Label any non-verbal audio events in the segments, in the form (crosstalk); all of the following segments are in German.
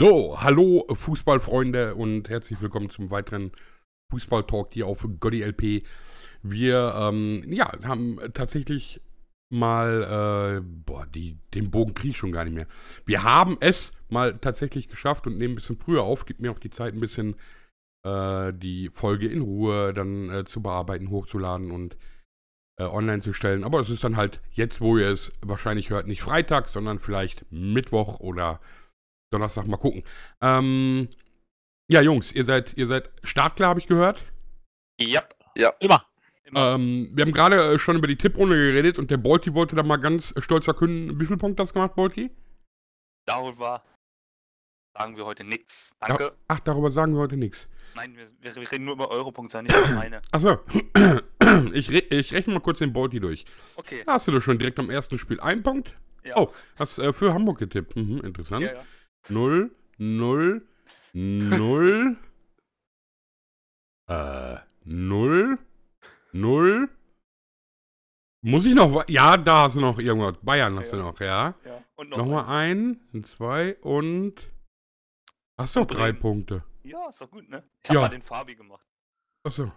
So, hallo Fußballfreunde und herzlich willkommen zum weiteren Fußballtalk hier auf Gotti LP. Wir ähm, ja, haben tatsächlich mal, äh, boah, die, den Bogen kriege ich schon gar nicht mehr. Wir haben es mal tatsächlich geschafft und nehmen ein bisschen früher auf, gibt mir auch die Zeit ein bisschen äh, die Folge in Ruhe dann äh, zu bearbeiten, hochzuladen und äh, online zu stellen. Aber es ist dann halt jetzt, wo ihr es wahrscheinlich hört, nicht Freitag, sondern vielleicht Mittwoch oder Donnerstag mal gucken. Ähm, ja, Jungs, ihr seid, ihr seid startklar, habe ich gehört. Ja, ja. Immer. Ähm, wir haben gerade äh, schon über die Tipprunde geredet und der Bolti wollte da mal ganz äh, stolz verkünden, wie viel Punkt das gemacht, Bolti? Darüber sagen wir heute nichts. Danke. Ach, darüber sagen wir heute nichts. Nein, wir, wir reden nur über Euro-Punktzahl, nicht über meine. (clears throat) Achso. (clears throat) ich, re ich rechne mal kurz den Bolti durch. Okay. Da hast du doch schon direkt am ersten Spiel einen Punkt. Ja. Oh, hast äh, für Hamburg getippt. Mhm, interessant. Ja, ja. 0, 0, 0, äh, 0, 0. Muss ich noch, ja, da hast du noch irgendwas. Bayern hast ja. du noch, ja. ja. Und noch Nochmal ein, ein, zwei und. Hast du drei Punkte. Ja, ist doch gut, ne? Ich hab ja. mal den Fabi gemacht. Achso.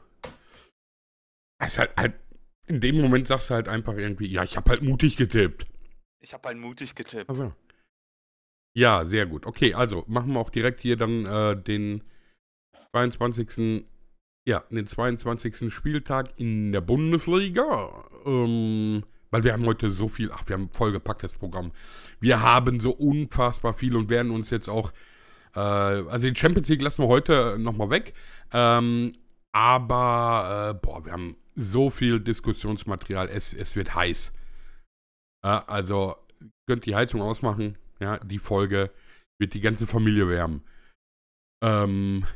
Es halt, halt, in dem Moment sagst du halt einfach irgendwie, ja, ich hab halt mutig getippt. Ich hab halt mutig getippt. Achso. Ja, sehr gut. Okay, also machen wir auch direkt hier dann äh, den 22. Ja, den 22. Spieltag in der Bundesliga. Ähm, weil wir haben heute so viel, ach, wir haben vollgepacktes Programm. Wir haben so unfassbar viel und werden uns jetzt auch, äh, also den Champions League lassen wir heute nochmal weg. Ähm, aber, äh, boah, wir haben so viel Diskussionsmaterial, es, es wird heiß. also, könnt die Heizung ausmachen. Ja, die Folge wird die ganze Familie wärmen. Ähm,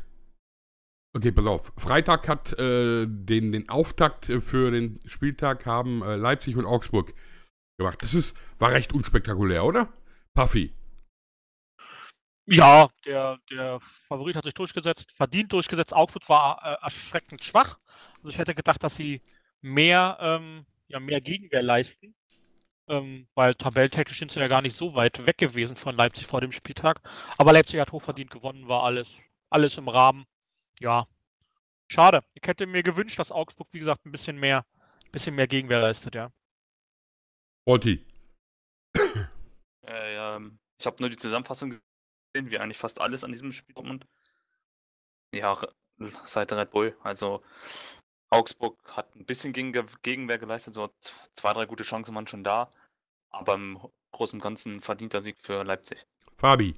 okay, pass auf. Freitag hat äh, den, den Auftakt äh, für den Spieltag haben äh, Leipzig und Augsburg gemacht. Das ist, war recht unspektakulär, oder? Puffy. Ja, der, der Favorit hat sich durchgesetzt, verdient durchgesetzt. Augsburg war äh, erschreckend schwach. Also ich hätte gedacht, dass sie mehr, ähm, ja, mehr Gegenwehr leisten ähm, weil tabelltechnisch sind sie ja gar nicht so weit weg gewesen von Leipzig vor dem Spieltag. Aber Leipzig hat hochverdient gewonnen, war alles, alles im Rahmen. Ja, schade. Ich hätte mir gewünscht, dass Augsburg, wie gesagt, ein bisschen mehr, bisschen mehr Gegenwehr leistet, ja. Orti. Äh, ja, ähm, ich habe nur die Zusammenfassung gesehen, wie eigentlich fast alles an diesem Spiel kommt. ja, Seite Red Bull. Also Augsburg hat ein bisschen gegen, Gegenwehr geleistet, so zwei, drei gute Chancen waren schon da. Aber im Großen und Ganzen verdienter Sieg für Leipzig. Fabi.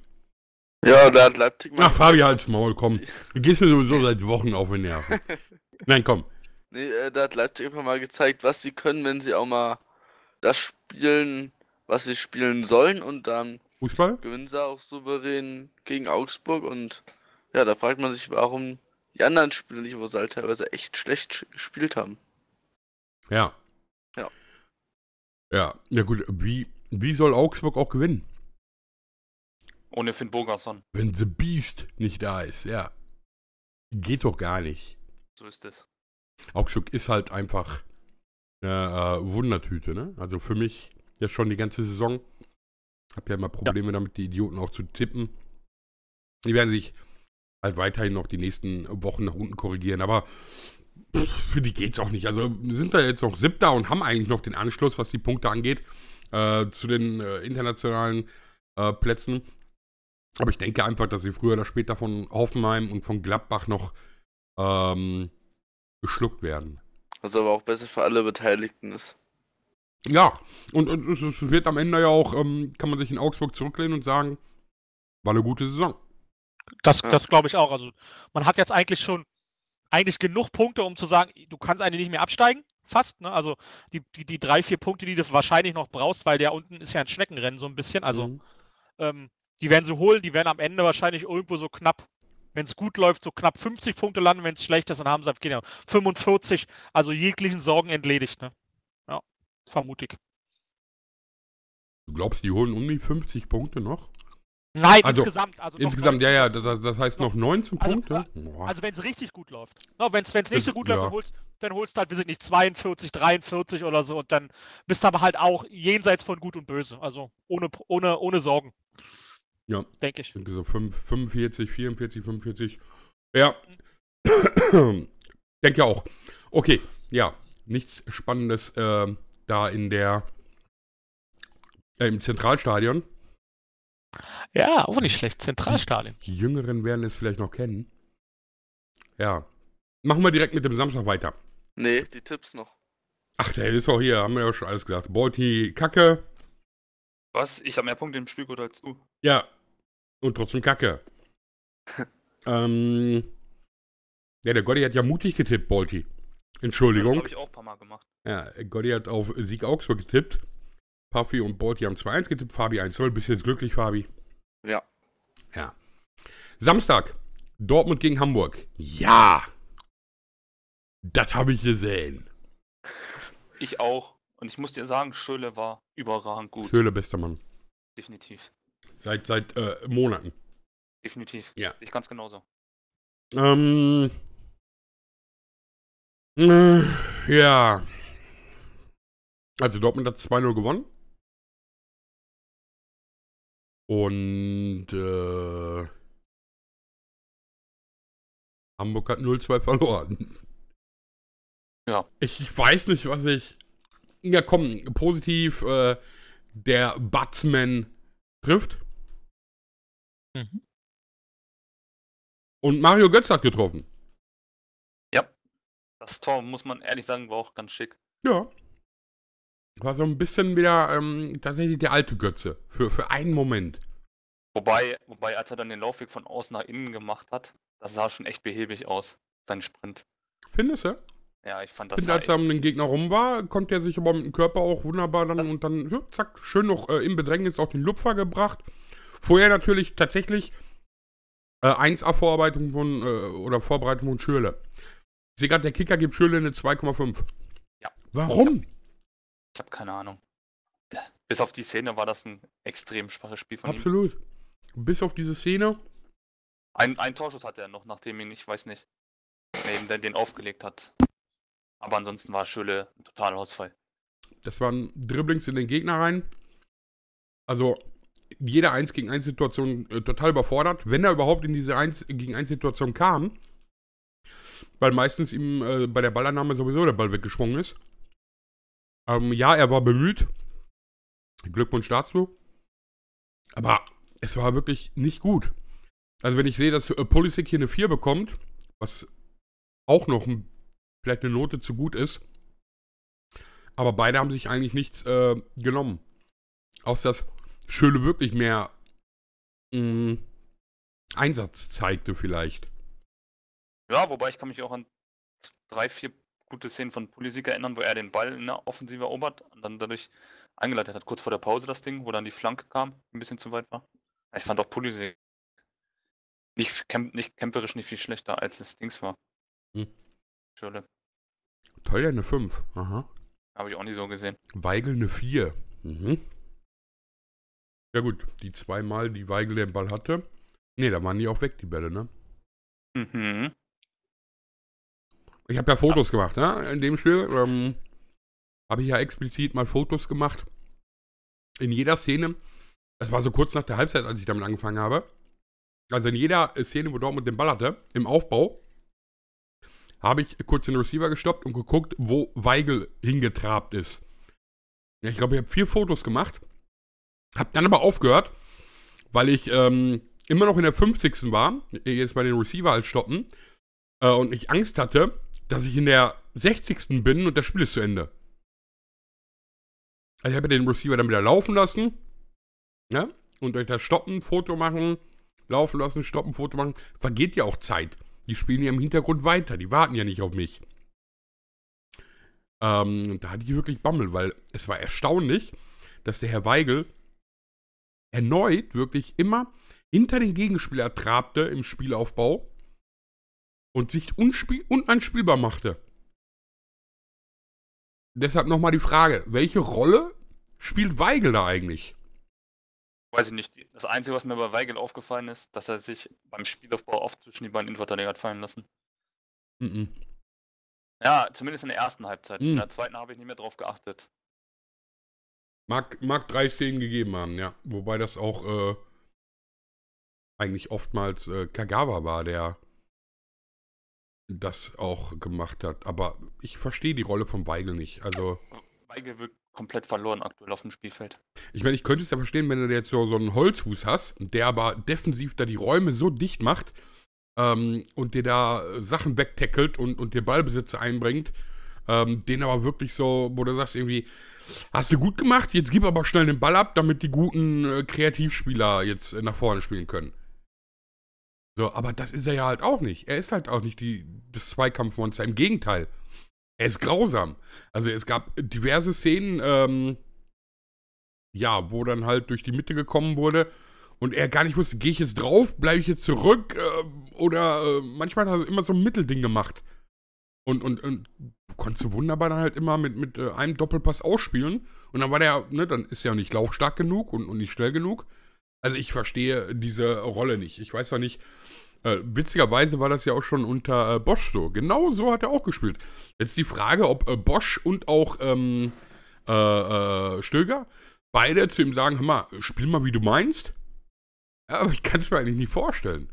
Ja, da hat Leipzig mal. Ach, Fabi, halt's Maul, komm. Du gehst mir sowieso seit Wochen auf den Nerven. (laughs) Nein, komm. Nee, äh, da hat Leipzig einfach mal gezeigt, was sie können, wenn sie auch mal das spielen, was sie spielen sollen. Und dann Fußball? gewinnen sie auch souverän gegen Augsburg. Und ja, da fragt man sich, warum die anderen Spiele nicht, wo sie halt teilweise echt schlecht gespielt haben. Ja. Ja. Ja, ja gut, wie, wie soll Augsburg auch gewinnen? Ohne Finn Bogerson. Wenn The Beast nicht da ist, ja. Geht doch gar nicht. So ist es. Augsburg ist halt einfach eine äh, Wundertüte, ne? Also für mich ja schon die ganze Saison. Hab ja immer Probleme ja. damit, die Idioten auch zu tippen. Die werden sich halt weiterhin noch die nächsten Wochen nach unten korrigieren. Aber pff, für die geht es auch nicht. Also wir sind da jetzt noch siebter und haben eigentlich noch den Anschluss, was die Punkte angeht, äh, zu den äh, internationalen äh, Plätzen. Aber ich denke einfach, dass sie früher oder später von Hoffenheim und von Gladbach noch ähm, geschluckt werden. Was aber auch besser für alle Beteiligten ist. Ja, und, und es wird am Ende ja auch, ähm, kann man sich in Augsburg zurücklehnen und sagen, war eine gute Saison. Das, ja. das glaube ich auch. Also man hat jetzt eigentlich schon eigentlich genug Punkte, um zu sagen, du kannst eigentlich nicht mehr absteigen, fast. Ne? Also die, die, die, drei, vier Punkte, die du wahrscheinlich noch brauchst, weil der unten ist ja ein Schneckenrennen so ein bisschen. Also mhm. ähm, die werden sie holen, die werden am Ende wahrscheinlich irgendwo so knapp, wenn es gut läuft, so knapp 50 Punkte landen, wenn es schlecht ist, dann haben sie genau, 45, also jeglichen Sorgen entledigt. Ne? Ja, vermutlich. Du glaubst, die holen um die 50 Punkte noch? Nein, also, insgesamt. Also insgesamt, ja, ja, das, heißt noch, noch 19 Punkte. Also, ah, also wenn es richtig gut läuft. No, wenn es nicht so gut ja. läuft, dann holst, dann holst halt, wir sind nicht 42, 43 oder so und dann bist du aber halt auch jenseits von Gut und Böse. Also ohne, ohne, ohne Sorgen. Ja. Denke ich. Denke So 45, 44, 45. Ja. Mhm. (coughs) Denke auch. Okay, ja. Nichts Spannendes äh, da in der äh, im Zentralstadion. Ja, auch nicht schlecht. Zentralstadion. Die Jüngeren werden es vielleicht noch kennen. Ja. Machen wir direkt mit dem Samstag weiter. Nee, die Tipps noch. Ach, der ist auch hier, haben wir ja schon alles gesagt. Bolti, Kacke. Was? Ich habe mehr Punkte im Spielcode als du. Ja. Und trotzdem Kacke. (laughs) ähm. Ja, der Gotti hat ja mutig getippt, Bolti. Entschuldigung. Das habe ich auch ein paar Mal gemacht. Ja, Gotti hat auf Sieg Augsburg getippt. Puffy und Bolti haben 2-1 getippt, Fabi 1-0. Bist jetzt glücklich, Fabi? Ja. Ja. Samstag, Dortmund gegen Hamburg. Ja! Das habe ich gesehen. (laughs) Ich auch. Und ich muss dir sagen, Schöle war überragend gut. Schöle, bester Mann. Definitiv. Seit, seit äh, Monaten. Definitiv. Ja. Ich ganz genauso. Ähm. Äh, ja. Also Dortmund hat 2-0 gewonnen. Und äh, Hamburg hat 0-2 verloren. Ja. Ich weiß nicht, was ich. Ja, komm, positiv, äh, der Batsman trifft. Mhm. Und Mario Götz hat getroffen. Ja. Das Tor, muss man ehrlich sagen, war auch ganz schick. Ja war so ein bisschen wieder ähm, tatsächlich der alte Götze. Für, für einen Moment. Wobei, wobei, als er dann den Laufweg von außen nach innen gemacht hat, das sah schon echt behäbig aus, sein Sprint. Findest du? Ja, ich fand das. Ich finde, als er um den Gegner rum war, konnte er sich aber mit dem Körper auch wunderbar dann und dann, ja, zack, schön noch äh, im Bedrängnis auch den Lupfer gebracht. Vorher natürlich tatsächlich äh, 1A-Vorarbeitung von, äh, oder Vorbereitung von Schürle. Segert, der Kicker gibt Schürle eine 2,5. Ja. Warum? Ja. Ich habe keine Ahnung. Bis auf die Szene war das ein extrem schwaches Spiel von Absolut. ihm. Absolut. Bis auf diese Szene. Ein, ein Torschuss hatte er noch, nachdem ihn, ich weiß nicht, wer ihm den aufgelegt hat. Aber ansonsten war Schöle ein totaler Ausfall. Das waren Dribblings in den Gegner rein. Also jede 1 gegen 1 Situation äh, total überfordert, wenn er überhaupt in diese 1 gegen 1 Situation kam. Weil meistens ihm äh, bei der Ballannahme sowieso der Ball weggeschwungen ist. Ähm, ja, er war bemüht. Glückwunsch dazu. Aber es war wirklich nicht gut. Also wenn ich sehe, dass äh, Polisic hier eine 4 bekommt, was auch noch ein, vielleicht eine Note zu gut ist, aber beide haben sich eigentlich nichts äh, genommen. Außer dass Schöne wirklich mehr mh, mm, Einsatz zeigte vielleicht. Ja, wobei ich kann mich auch an drei, vier gute Szenen von Pulisic erinnern, wo er den Ball in der Offensive erobert und dann dadurch eingeleitet hat. Kurz vor der Pause das Ding, wo dann die Flanke kam, ein bisschen zu weit war. Ich fand auch Pulisic nicht, kämp nicht kämpferisch nicht viel schlechter, als das Dings war. Hm. Schöne. Toll, eine 5. Aha. Habe ich auch nicht so gesehen. Weigel eine 4. Mhm. Ja gut, die zweimal, die Weigel den Ball hatte. Ne, da waren die auch weg, die Bälle, ne? Mhm. Ich habe ja Fotos gemacht, ne? In dem Spiel ähm, habe ich ja explizit mal Fotos gemacht. In jeder Szene. Das war so kurz nach der Halbzeit, als ich damit angefangen habe. Also in jeder Szene, wo Dortmund den Ball hatte, im Aufbau, habe ich kurz den Receiver gestoppt und geguckt, wo Weigel hingetrabt ist. Ja, ich glaube, ich habe vier Fotos gemacht. Habe dann aber aufgehört, weil ich ähm, immer noch in der 50. war, jetzt bei den Receiver als stoppen, äh, und ich Angst hatte, dass ich in der 60. bin und das Spiel ist zu Ende. Also ich habe den Receiver dann wieder laufen lassen. Ne? Und euch das Stoppen, Foto machen, laufen lassen, stoppen, Foto machen, vergeht ja auch Zeit. Die spielen ja im Hintergrund weiter, die warten ja nicht auf mich. Ähm, da hatte ich wirklich Bammel, weil es war erstaunlich, dass der Herr Weigel erneut wirklich immer hinter den Gegenspieler trabte im Spielaufbau und sich unanspielbar machte. Deshalb nochmal die Frage, welche Rolle spielt Weigel da eigentlich? Weiß ich nicht. Das Einzige, was mir bei Weigel aufgefallen ist, dass er sich beim Spielaufbau oft zwischen die beiden Innenverteidiger hat fallen lassen. Mm, -mm. Ja, zumindest in der ersten Halbzeit. Mm. In mhm. der zweiten habe ich nicht mehr drauf geachtet. Mag, mag drei Szenen gegeben haben, ja. Wobei das auch äh, eigentlich oftmals äh, Kagawa war, der das auch gemacht hat. Aber ich verstehe die Rolle von Weigel nicht. Also. Weigel wirkt komplett verloren aktuell auf dem Spielfeld. Ich meine, ich könnte es ja verstehen, wenn du jetzt so, so einen Holzfuß hast, der aber defensiv da die Räume so dicht macht ähm, und dir da Sachen wegtackelt und, und dir Ballbesitzer einbringt, ähm, den aber wirklich so, wo du sagst irgendwie, hast du gut gemacht, jetzt gib aber schnell den Ball ab, damit die guten äh, Kreativspieler jetzt äh, nach vorne spielen können. So, aber das ist er ja halt auch nicht. Er ist halt auch nicht die, das Zweikampfmonster. Im Gegenteil. Er ist grausam. Also es gab diverse Szenen, ähm, ja, wo dann halt durch die Mitte gekommen wurde und er gar nicht wusste, gehe ich jetzt drauf, bleibe ich jetzt zurück äh, oder äh, manchmal hat er immer so ein Mittelding gemacht. Und, und, und konntest du wunderbar dann halt immer mit, mit äh, einem Doppelpass ausspielen. Und dann war der, ne, dann ist er ja nicht laufstark genug und, und nicht schnell genug. Also ich verstehe diese Rolle nicht. Ich weiß ja nicht, äh, witzigerweise war das ja auch schon unter äh, Bosch so. Genau so hat er auch gespielt. Jetzt die Frage, ob äh, Bosch und auch ähm, äh, äh, Stöger beide zu ihm sagen: Hör mal, spiel mal wie du meinst. Ja, aber ich kann es mir eigentlich nicht vorstellen.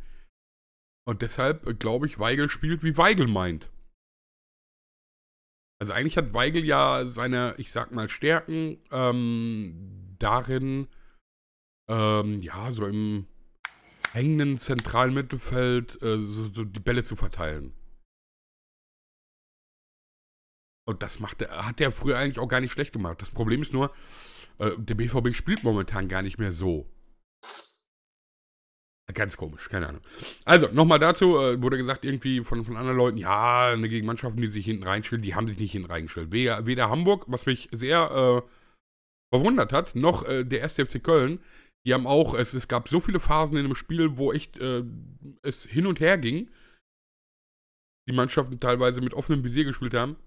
Und deshalb äh, glaube ich, Weigel spielt wie Weigel meint. Also eigentlich hat Weigel ja seine, ich sag mal, Stärken ähm, darin, ähm, ja, so im hängenden zentralen Mittelfeld äh, so, so die Bälle zu verteilen. Und das macht er, hat er früher eigentlich auch gar nicht schlecht gemacht. Das Problem ist nur, äh, der BVB spielt momentan gar nicht mehr so. Ganz komisch, keine Ahnung. Also, nochmal dazu, äh, wurde gesagt irgendwie von, von anderen Leuten, ja, eine gegen Mannschaften, die sich hinten reinstellen, die haben sich nicht hinten reingestellt. Weder, weder Hamburg, was mich sehr äh, verwundert hat, noch äh, der 1. FC Köln, die haben auch, es, es gab so viele Phasen in dem Spiel, wo echt äh, es hin und her ging. Die Mannschaften teilweise mit offenem Visier gespielt haben.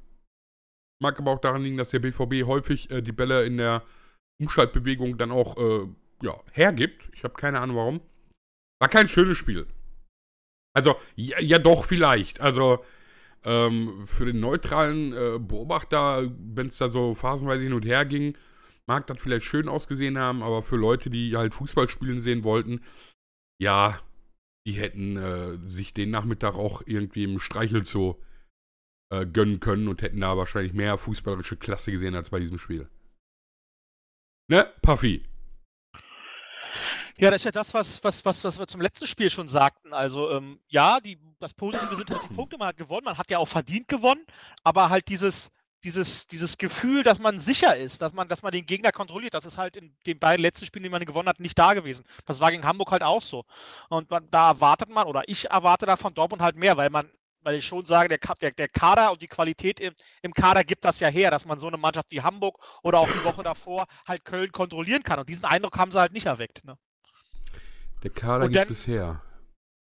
Mag aber auch daran liegen, dass der BVB häufig äh, die Bälle in der Umschaltbewegung dann auch äh, ja, hergibt. Ich habe keine Ahnung warum. War kein schönes Spiel. Also, ja, ja doch, vielleicht. Also, ähm, für den neutralen äh, Beobachter, wenn es da so phasenweise hin und her ging, mag das vielleicht schön ausgesehen haben, aber für Leute, die halt Fußball spielen sehen wollten, ja, die hätten äh, sich den Nachmittag auch irgendwie im Streichelzoo äh, gönnen können und hätten da wahrscheinlich mehr fußballerische Klasse gesehen als bei diesem Spiel. Ne, Puffy? Ja, das ist ja das, was, was, was, was wir zum letzten Spiel schon sagten. Also, ähm, ja, die, das Positive sind halt die (clears throat) Punkte, man hat gewonnen, man hat ja auch verdient gewonnen, aber halt dieses, dieses, dieses Gefühl, dass man sicher ist, dass man, dass man den Gegner kontrolliert, das ist halt in den beiden letzten Spielen, die man gewonnen hat, nicht da gewesen. Das war gegen Hamburg halt auch so. Und man, da erwartet man, oder ich erwarte da von Dortmund halt mehr, weil man, weil ich schon sage, der, der, der Kader und die Qualität im, im Kader gibt das ja her, dass man so eine Mannschaft wie Hamburg oder auch die Woche davor halt Köln kontrollieren kann. Und diesen Eindruck haben sie halt nicht erweckt. Ne? Der Kader und gibt es her.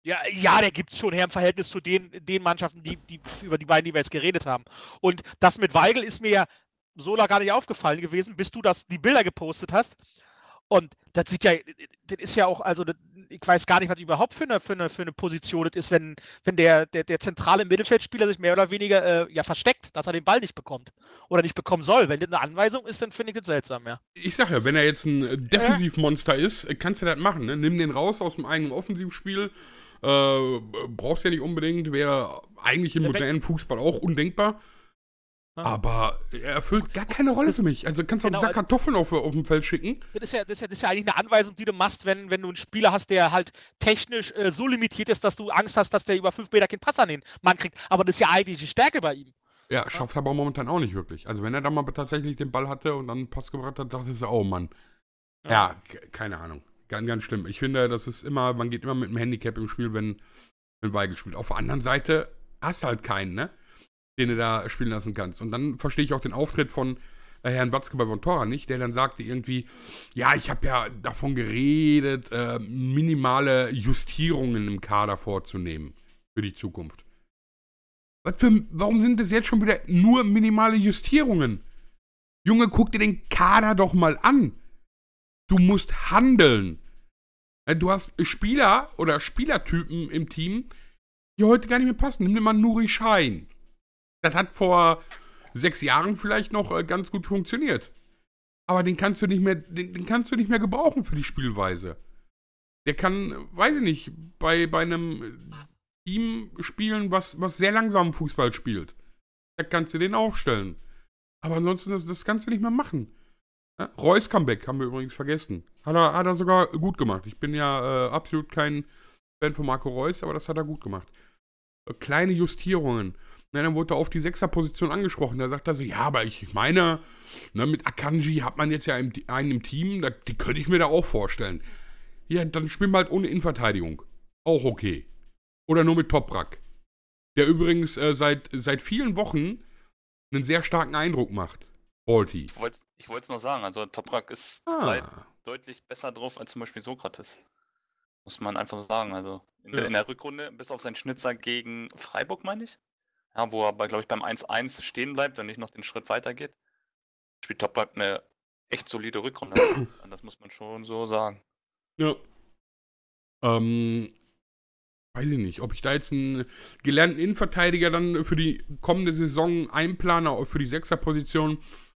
Ja, ja, der gibt es schon her im Verhältnis zu den, den Mannschaften, die, die, über die beiden, die wir jetzt geredet haben. Und das mit Weigel ist mir ja so lange gar nicht aufgefallen gewesen, bis du das, die Bilder gepostet hast. Und das sieht ja, das ist ja auch, also ich weiß gar nicht, was überhaupt für eine, für eine, für eine Position das ist, wenn, wenn der, der, der zentrale Mittelfeldspieler sich mehr oder weniger äh, ja versteckt, dass er den Ball nicht bekommt oder nicht bekommen soll. Wenn das eine Anweisung ist, dann finde ich das seltsam, ja. Ich sage ja, wenn er jetzt ein äh. Defensivmonster ist, kannst du das machen, ne? Nimm den raus aus dem eigenen Offensivspiel äh, brauchst ja nicht unbedingt, wäre eigentlich im modernen Fußball auch undenkbar. Aber er erfüllt gar keine Rolle das, für mich. Also kannst du genau, auch einen Sack also Kartoffeln auf, auf dem Feld schicken. Das ist, ja, das, ist ja, das ist ja eigentlich eine Anweisung, die du machst, wenn, wenn du einen Spieler hast, der halt technisch äh, so limitiert ist, dass du Angst hast, dass der über fünf Meter keinen Pass an den Mann kriegt. Aber das ist ja eigentlich die Stärke bei ihm. Ja, schafft er aber momentan auch nicht wirklich. Also wenn er da mal tatsächlich den Ball hatte und dann einen Pass gebracht hat, dachte ich, so, oh Mann. Ja, ja keine Ahnung. Ganz, ganz schlimm. Ich finde, das ist immer, man geht immer mit einem Handicap im Spiel, wenn ein Weigel spielt. Auf der anderen Seite hast halt keinen, ne? Den du da spielen lassen kannst. Und dann verstehe ich auch den Auftritt von äh, Herrn Watzke bei Vontora nicht, der dann sagte irgendwie, ja, ich habe ja davon geredet, äh, minimale Justierungen im Kader vorzunehmen für die Zukunft. Was für, warum sind das jetzt schon wieder nur minimale Justierungen? Junge, guck dir den Kader doch mal an. Du musst handeln. Äh, du hast Spieler oder Spielertypen im Team, die heute gar nicht mehr passen. Nimm dir mal Nuri Schein. Das hat vor sechs Jahren vielleicht noch äh, ganz gut funktioniert. Aber den kannst du nicht mehr, den, den kannst du nicht mehr gebrauchen für die Spielweise. Der kann, weiß ich nicht, bei, bei einem Team spielen, was, was sehr langsam Fußball spielt. Da kannst du den aufstellen. Aber ansonsten, das, das kannst du nicht mehr machen. Reus Comeback haben wir übrigens vergessen. Hat er, hat er sogar gut gemacht. Ich bin ja äh, absolut kein Fan von Marco Reus, aber das hat er gut gemacht. Äh, kleine Justierungen. Na, dann wurde er auf die Sechserposition angesprochen. Da sagt er so, ja, aber ich, meine, ne, mit Akanji hat man jetzt ja einen, einen im Team, da, die könnte ich mir da auch vorstellen. Ja, dann spielen wir halt ohne Innenverteidigung. Auch okay. Oder nur mit Toprak. Der übrigens äh, seit, seit vielen Wochen einen sehr starken Eindruck macht. Balti. Ich wollte es noch sagen, also Toprak ist ah. deutlich besser drauf als zum Beispiel Sokrates. Muss man einfach so sagen. Also in, ja. in, der Rückrunde, bis auf seinen Schnitzer gegen Freiburg, meine ich. Ja, wo er, glaube ich, beim 1-1 stehen bleibt und nicht noch den Schritt weitergeht. Spielt Toprak eine echt solide Rückrunde. (coughs) das muss man schon so sagen. Ja. Ähm, weiß ich nicht, ob ich da jetzt einen gelernten Innenverteidiger dann für die kommende Saison einplane, für die Sechserposition. position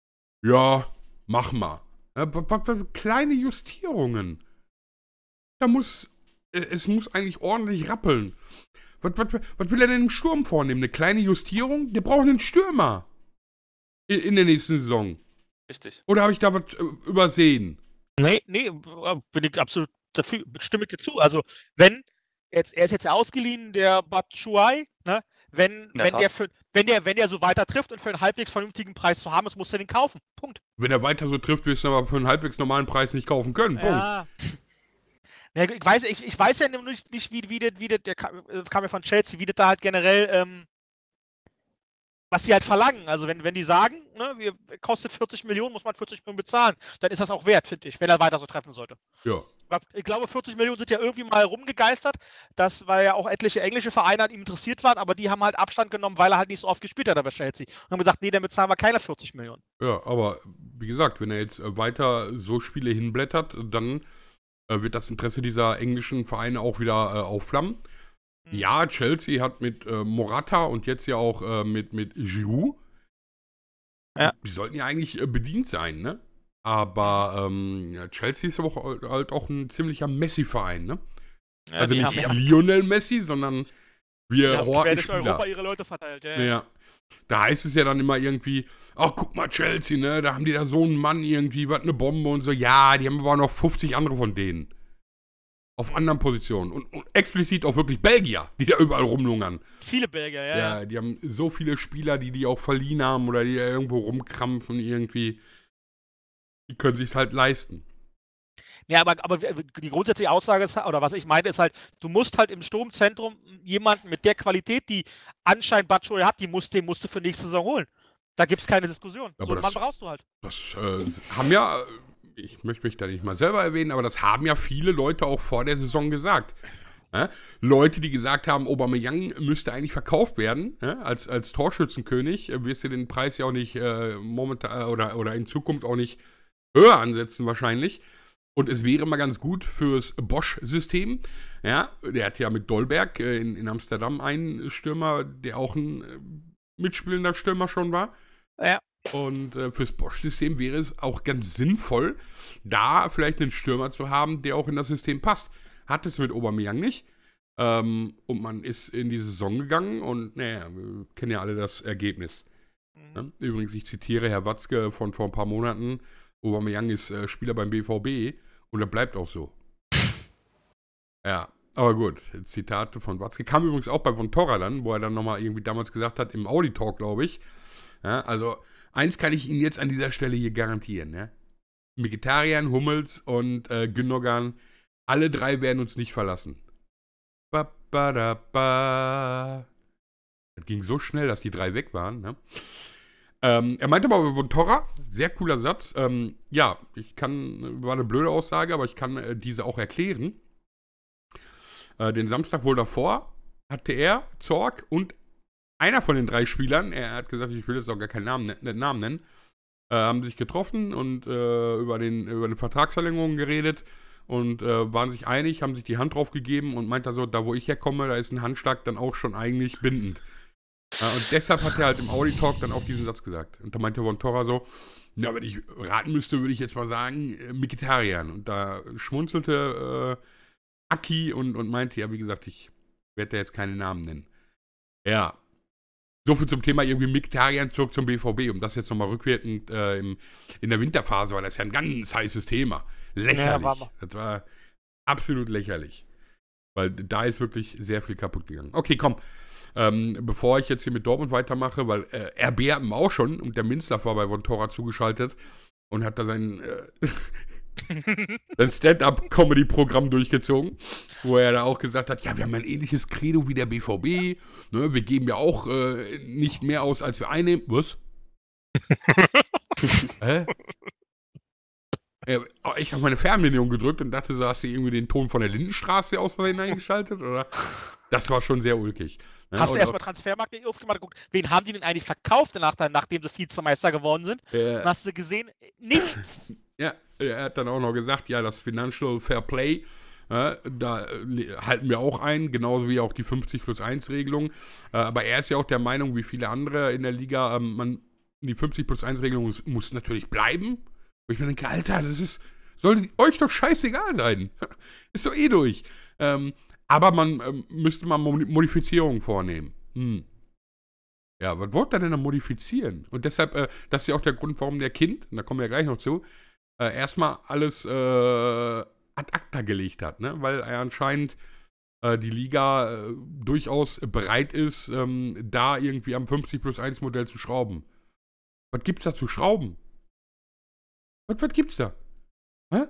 ja, mach mal. Kleine Justierungen. Da muss, äh, es muss eigentlich ordentlich rappeln. Was, was, was will er denn im Sturm vornehmen? Eine kleine Justierung? Der braucht einen Stürmer. In, in der nächsten Saison. Richtig. Oder habe ich da was äh, übersehen? Nee, nee, äh, bin ich absolut dafür, stimme ich dir zu. Also, wenn, jetzt, er ist jetzt ausgeliehen, der Batshuayi, ne? Wenn, wenn der, für, wenn der, wenn der so weiter trifft und für einen halbwegs vernünftigen Preis zu haben ist, muss er den kaufen. Punkt. Wenn er weiter so trifft, wirst du aber für einen halbwegs normalen Preis nicht kaufen können. Punkt. Ja. ja ich, weiß, ich, ich weiß ja nicht, nicht wie, wie, das, wie das, der kam, äh, kam ja von Chelsea, wie das da halt generell ähm, was sie halt verlangen. Also wenn, wenn die sagen, ne, wir kostet 40 Millionen, muss man 40 Millionen bezahlen, dann ist das auch wert, finde ich, wenn er weiter so treffen sollte. Ja. Ich glaube, 40 Millionen sind ja irgendwie mal rumgegeistert, das, weil ja auch etliche englische Vereine an ihm interessiert waren, aber die haben halt Abstand genommen, weil er halt nicht so oft gespielt hat bei Chelsea. Und haben gesagt, nee, dann bezahlen wir keine 40 Millionen. Ja, aber wie gesagt, wenn er jetzt äh, weiter so Spiele hinblättert, dann äh, wird das Interesse dieser englischen Vereine auch wieder äh, aufflammen. Mhm. Ja, Chelsea hat mit äh, Morata und jetzt ja auch äh, mit, mit Giroud. Ja. Die sollten ja eigentlich äh, bedient sein, ne? Aber ähm, Chelsea ist auch, halt auch ein ziemlicher Messi-Verein, ne? Ja, also nicht haben, Lionel Messi, sondern wir ja, horten Spieler. Europa ihre Leute verteilt, ja. ja. Da heißt es ja dann immer irgendwie, ach oh, guck mal Chelsea, ne? Da haben die da so einen Mann irgendwie, was eine Bombe und so. Ja, die haben aber noch 50 andere von denen auf anderen Positionen und, und, explizit auch wirklich Belgier, die da überall rumlungern. Viele Belgier, ja. Ja, die haben so viele Spieler, die die auch verliehen haben oder die da irgendwo rumkrampfen irgendwie. Die können sich halt leisten. Ja, aber, aber die grundsätzliche Aussage ist, oder was ich meine, ist halt, du musst halt im Sturmzentrum jemanden mit der Qualität, die anscheinend Batshuayi hat, die musst, den musst du für nächste Saison holen. Da gibt es keine Diskussion. Aber so einen das, Mann brauchst du halt. Das äh, haben ja äh, ich möchte mich da nicht mal selber erwähnen, aber das haben ja viele Leute auch vor der Saison gesagt. Ja? Leute, die gesagt haben, Aubameyang müsste eigentlich verkauft werden ja? als, als Torschützenkönig, äh, wirst du den Preis ja auch nicht äh, momentan äh, oder, oder in Zukunft auch nicht höher ansetzen wahrscheinlich. Und es wäre mal ganz gut fürs Bosch-System. Ja, der hat ja mit Dolberg äh, in, in Amsterdam einen Stürmer, der auch ein mitspielender Stürmer schon war. Ja. Und äh, fürs Bosch-System wäre es auch ganz sinnvoll, da vielleicht einen Stürmer zu haben, der auch in das System passt. Hat es mit Aubameyang nicht. Ähm, und man ist in die Saison gegangen und naja, wir kennen ja alle das Ergebnis. Mhm. Ne? Übrigens, ich zitiere Herr Watzke von vor ein paar Monaten, Aubameyang ist äh, Spieler beim BVB und er bleibt auch so. ja, aber gut, Zitate von Watzke. Kam übrigens auch bei Von Torra dann, wo er dann nochmal irgendwie damals gesagt hat, im Audi-Talk, glaube ich. Ja, also eins kann ich Ihnen jetzt an dieser Stelle hier garantieren, ne? Vegetariern, Hummels und äh, Gündogan, alle drei werden uns nicht verlassen. Ba, ba, da, ba. Das ging so schnell, dass die drei weg waren, ne? Ähm, er meinte aber wir wurden Torra. sehr cooler Satz. Ähm, ja, ich kann, war eine blöde Aussage, aber ich kann äh, diese auch erklären. Äh, den Samstag wohl davor hatte er, Zorg und einer von den drei Spielern, er hat gesagt, ich will jetzt auch gar keinen Namen, ne-, Namen nennen, äh, haben sich getroffen und äh, über, den, über eine Vertragsverlängerung geredet und äh, waren sich einig, haben sich die Hand drauf gegeben und meint er so, da wo ich herkomme, da ist ein Handschlag dann auch schon eigentlich bindend. und deshalb hat er halt im Audi-Talk dann auch diesen Satz gesagt. Und da meinte Von Torra so, na, wenn ich raten müsste, würde ich jetzt mal sagen, äh, Mikitarian. Und da schmunzelte äh, Aki und, und meinte, ja, wie gesagt, ich werde da jetzt keine Namen nennen. Ja, so viel zum Thema irgendwie Miktarian zurück zum BVB, um das jetzt nochmal rückwirkend äh, im, in der Winterphase, weil das ist ja ein ganz heißes Thema. Lächerlich. Ja, das war absolut lächerlich. Weil da ist wirklich sehr viel kaputt gegangen. Okay, komm. Ähm, bevor ich jetzt hier mit Dortmund weitermache, weil äh, RB hatten wir auch schon und der Minster war bei Vontora zugeschaltet und hat da seinen, äh, ein Stand-up-Comedy-Programm durchgezogen, wo er da auch gesagt hat, ja, wir haben ein ähnliches Credo wie der BVB, ne, wir geben ja auch äh, nicht mehr aus, als wir einnehmen. Was? (laughs) Hä? Äh, ich habe meine Fernbedienung gedrückt und dachte, so hast du irgendwie den Ton von der Lindenstraße aus hineingeschaltet, oder? Das war schon sehr ulkig. Ne? Hast du erstmal Transfermarkt aufgemacht und geguckt, wen haben die denn eigentlich verkauft danach, nachdem sie Vizemeister geworden sind? Äh, und hast du gesehen, nichts. Ja, er hat dann auch noch gesagt, ja, das Financial Fair Play, äh, da halten wir auch ein, genauso wie auch die 50 plus 1 Regelung. Äh, aber er ist ja auch der Meinung, wie viele andere in der Liga, ähm, man, die 50 plus 1 Regelung muss, muss natürlich bleiben. Wo ich mir denke, Alter, das ist, soll euch doch scheißegal sein. (laughs) ist doch eh durch. Ähm, aber man ähm, müsste mal Modifizierungen vornehmen. Hm. Ja, was wollt ihr denn da modifizieren? Und deshalb, äh, das ist ja auch der Grund, warum der Kind, und da kommen wir ja gleich noch zu, äh, erstmal alles äh, ad acta gelegt hat, ne? weil er anscheinend äh, die Liga äh, durchaus bereit ist, ähm, da irgendwie am 50 plus 1 Modell zu schrauben. Was gibt's da zu schrauben? Was, was gibt's da? Hä?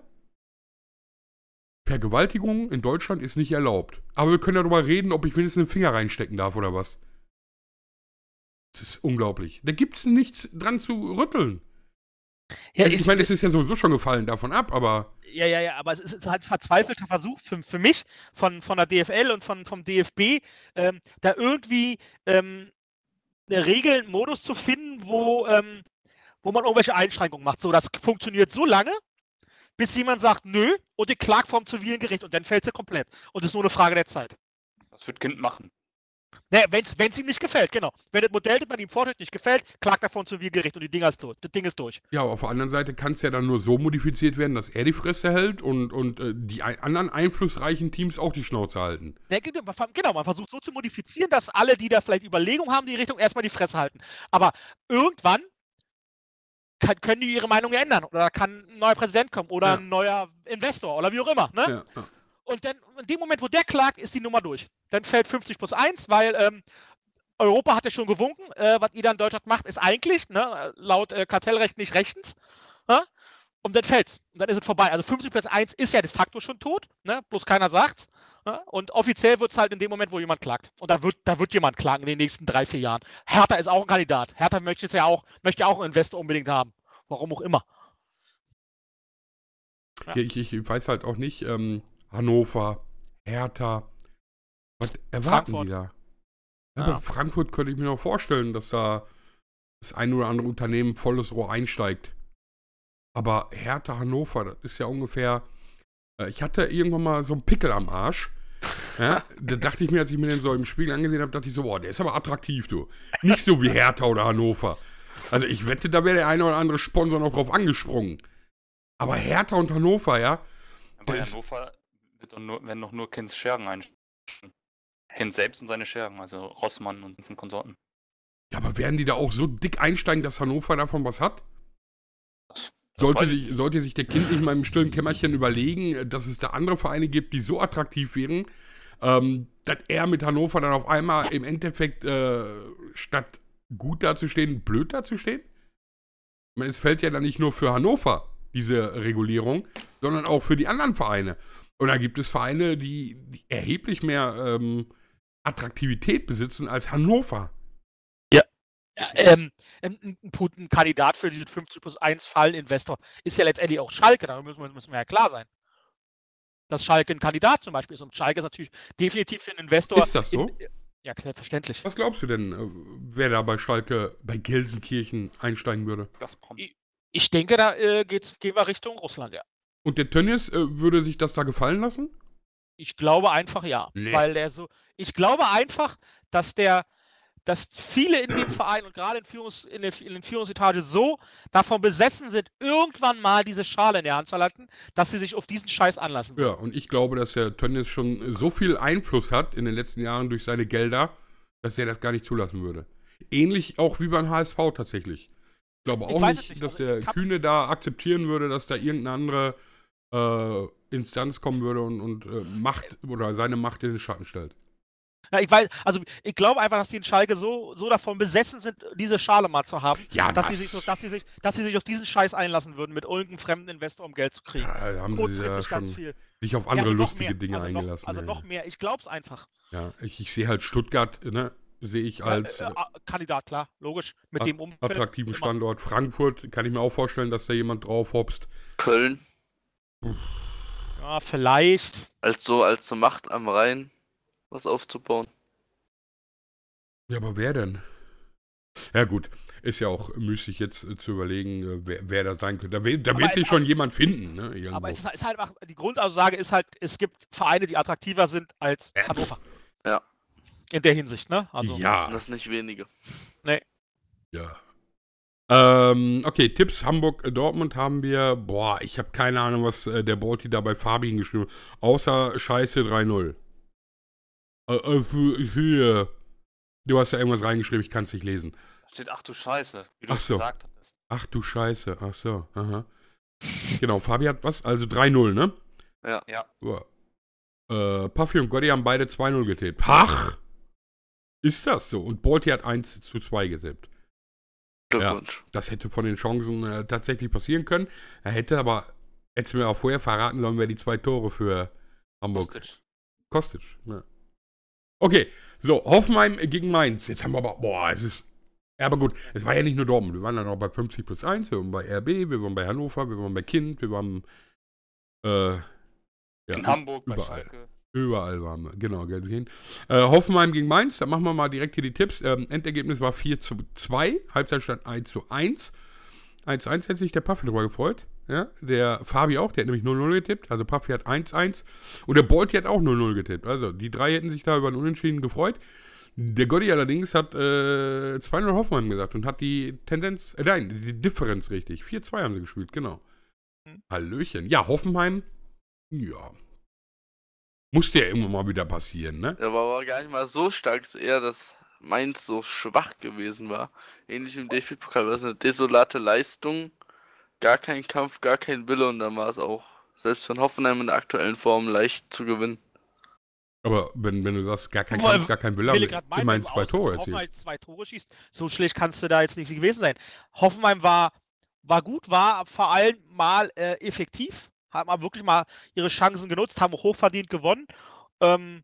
Vergewaltigung in Deutschland ist nicht erlaubt. Aber wir können darüber reden, ob ich wenigstens einen Finger reinstecken darf oder was. Das ist unglaublich. Da gibt's nichts dran zu rütteln. Ja, also, ich, ich meine, es ist ja sowieso schon gefallen davon ab, aber. Ja, ja, ja, aber es ist halt ein verzweifelter Versuch für, für mich von, von der DFL und von, vom DFB, ähm, da irgendwie ähm, eine Regel, einen Modus zu finden, wo, ähm, wo man irgendwelche Einschränkungen macht. So, das funktioniert so lange, bis jemand sagt, nö, und die klagt vom zivilen Gericht und dann fällt sie komplett. Und es ist nur eine Frage der Zeit. Das wird Kind machen. Naja, ne, wenn es ihm nicht gefällt, genau. Wenn das Modell, das man ihm vorstellt, nicht gefällt, klagt er vor ein Zivilgericht und die Ding ist das Ding ist durch. Ja, aber auf der anderen Seite kann es ja dann nur so modifiziert werden, dass er die Fresse hält und, und äh, die ein, anderen einflussreichen Teams auch die Schnauze halten. Ne, ja, genau, man versucht so zu modifizieren, dass alle, die da vielleicht Überlegungen haben, die Richtung erstmal die Fresse halten. Aber irgendwann kann, können die ihre Meinung ja ändern oder kann ein neuer Präsident kommen oder ja. ein neuer Investor oder wie auch immer. Ne? Ja, und dann in dem Moment, wo der klagt, ist die Nummer durch dann fällt 50 plus 1, weil ähm, Europa hat ja schon gewunken. Äh, was ihr dann in Deutschland macht, ist eigentlich ne, laut äh, Kartellrecht nicht rechtens. Ne? Und dann fällt's. Und dann ist es vorbei. Also 50 plus 1 ist ja de facto schon tot, ne? bloß keiner sagt's. Ne? Und offiziell wird es halt in dem Moment, wo jemand klagt. Und da wird, da wird jemand klagen in den nächsten drei, vier Jahren. Hertha ist auch ein Kandidat. Hertha möchte jetzt ja auch, möchte auch einen Investor unbedingt haben. Warum auch immer. Ja. Ich, ich, weiß halt auch nicht, ähm, Hannover, Hertha, was erwarten Frankfurt. die da? Ja, ja. Frankfurt könnte ich mir noch vorstellen, dass da das ein oder andere Unternehmen volles Rohr einsteigt. Aber Hertha Hannover, das ist ja ungefähr. Äh, ich hatte irgendwann mal so einen Pickel am Arsch. Ja, (laughs) da dachte ich mir, als ich mir den so im Spiegel angesehen habe, dachte ich so, boah, der ist aber attraktiv, du. Nicht so wie Hertha oder Hannover. Also ich wette, da wäre der eine oder andere Sponsor noch drauf angesprungen. Aber Hertha und Hannover, ja. Aber Hannover wird noch, wenn noch nur Kins Schergen einsteigen. Kind selbst und seine Schergen, also Rossmann und ganzen Konsorten. Ja, aber werden die da auch so dick einsteigen, dass Hannover davon was hat? Das, das sollte, sich, sollte, sich, der Kind nicht mal im stillen Kämmerchen überlegen, dass es da andere Vereine gibt, die so attraktiv wären, ähm, dass er mit Hannover dann auf einmal im Endeffekt äh, statt gut dazustehen, blöd dazustehen? Ich meine, es fällt ja dann nicht nur für Hannover, diese Regulierung, sondern auch für die anderen Vereine. Und da gibt es Vereine, die, die erheblich mehr ähm, Attraktivität besitzen als Hannover. Ja. ja ähm, ähm ein, ein, Kandidat für diesen 50 plus 1 Falleninvestor ist ja letztendlich auch Schalke, Da müssen wir, müssen wir ja klar sein. Dass Schalke ein Kandidat zum Beispiel ist. Und Schalke ist natürlich definitiv für einen Investor. Ist das so? In, ja, selbstverständlich. Was glaubst du denn, äh, wer da bei Schalke, bei Gelsenkirchen einsteigen würde? Ich, ich denke, da äh, geht's, gehen wir Richtung Russland, ja. Und der Tönnies äh, würde sich das da gefallen lassen? Ich glaube einfach ja, nee. weil der so. Ich glaube einfach, dass der, dass viele in dem (clears throat) Verein und gerade in, Führungs, in, der, in den Führungsetagen so davon besessen sind, irgendwann mal diese Schale in der Hand zu halten, dass sie sich auf diesen Scheiß anlassen. Ja, und ich glaube, dass der Tönnies schon so viel Einfluss hat in den letzten Jahren durch seine Gelder, dass er das gar nicht zulassen würde. Ähnlich auch wie beim HSV tatsächlich. Ich glaube auch ich nicht, nicht, dass also der Kühne da akzeptieren würde, dass da irgendeine andere äh, Instanz kommen würde und, und äh, Macht oder seine Macht in den Schatten stellt. Ja, ich weiß, also ich glaube einfach, dass die in Schalke so, so davon besessen sind, diese Schale mal zu haben, ja, dass, sie sich dass, sie sich, dass sie sich auf diesen Scheiß einlassen würden, mit irgendeinem fremden Investor um Geld zu kriegen. Ja, haben sie ja schon viel. sich auf andere ja, also lustige Dinge also eingelassen. Noch, also ey. noch mehr, ich glaube es einfach. Ja, ich, ich sehe halt Stuttgart, ne, sehe ich als ja, äh, äh, Kandidat, klar, logisch, mit dem Umfeld. Attraktiven Standort. Frankfurt kann ich mir auch vorstellen, dass da jemand drauf hopst. Köln. Ja, vielleicht. Als so, als so Macht am Rhein was aufzubauen. Ja, aber wer denn? Ja, gut. Ist ja auch müßig jetzt äh, zu überlegen, äh, wer, wer da sein könnte. Da, da wird sich schon halt jemand finden. Ne, aber es ist, halt, ist halt, die Grundaussage ist halt, es gibt Vereine, die attraktiver sind als äh, Hannover. Ja. In der Hinsicht, ne? Also, ja. Das nicht wenige. Nee. Ja. Ähm, okay, Tipps Hamburg-Dortmund äh, haben wir. Boah, ich habe keine Ahnung, was äh, der Balti da bei Fabi hingeschrieben hat. Außer Scheiße 3-0. Äh, äh du hast ja irgendwas reingeschrieben, ich kann es nicht lesen. Da steht, ach du Scheiße, wie du ach so. gesagt hast. Ach du Scheiße, ach so, aha. genau, Fabi hat was? Also 3-0, ne? Ja. ja. Boah. Äh, Puffy und Gotti haben beide 2-0 getippt. Hach! Ist das so? Und Balti hat 1 zu 2 getippt. Glückwunsch. Ja, das hätte von den Chancen äh, tatsächlich passieren können. Er hätte aber, hätte mir auch vorher verraten sollen, wer die zwei Tore für Hamburg. Kostic. Kostic, ja. Okay, so, Hoffenheim gegen Mainz. Jetzt haben wir aber, boah, es ist. aber gut, es war ja nicht nur Dortmund. Wir waren dann auch bei 50 plus 1, wir waren bei RB, wir waren bei Hannover, wir waren bei Kind, wir waren. Äh, ja, in Hamburg, überall. bei Schalke. Überall waren wir, genau, Gelsenkirchen. Äh, Hoffenheim gegen Mainz, da machen wir mal direkt hier die Tipps. Ähm, Endergebnis war 4 zu 2, Halbzeitstand 1 zu 1. 1 zu 1 hätte sich der Puffy drüber gefreut. Ja? Der Fabi auch, der hat nämlich 0-0 getippt. Also Puffy hat 1-1 und der Bolti hat auch 0-0 getippt. Also die drei hätten sich da über einen Unentschieden gefreut. Der Gotti allerdings hat äh, 2-0 Hoffenheim gesagt und hat die Tendenz, äh, nein, die Differenz richtig. 4-2 haben sie gespielt, genau. Hm. Hallöchen. Ja, Hoffenheim, ja, musste ja irgendwann mal wieder passieren, ne? Der war aber gar nicht mal so stark, dass eher das Mainz so schwach gewesen war. Ähnlich im DFB-Pokal war es eine desolate Leistung, gar kein Kampf, gar kein Wille und dann war es auch selbst von Hoffenheim in der aktuellen Form leicht zu gewinnen. Aber wenn, wenn du sagst, gar kein oh, Kampf, gar kein Wille, aber immerhin zwei Tore. erzielt. Hoffenheim zwei Tore schießt, so schlecht kannst du da jetzt nicht gewesen sein. Hoffenheim war, war gut, war vor allem mal äh, effektiv, haben aber wirklich mal ihre Chancen genutzt, haben hochverdient gewonnen. Ähm,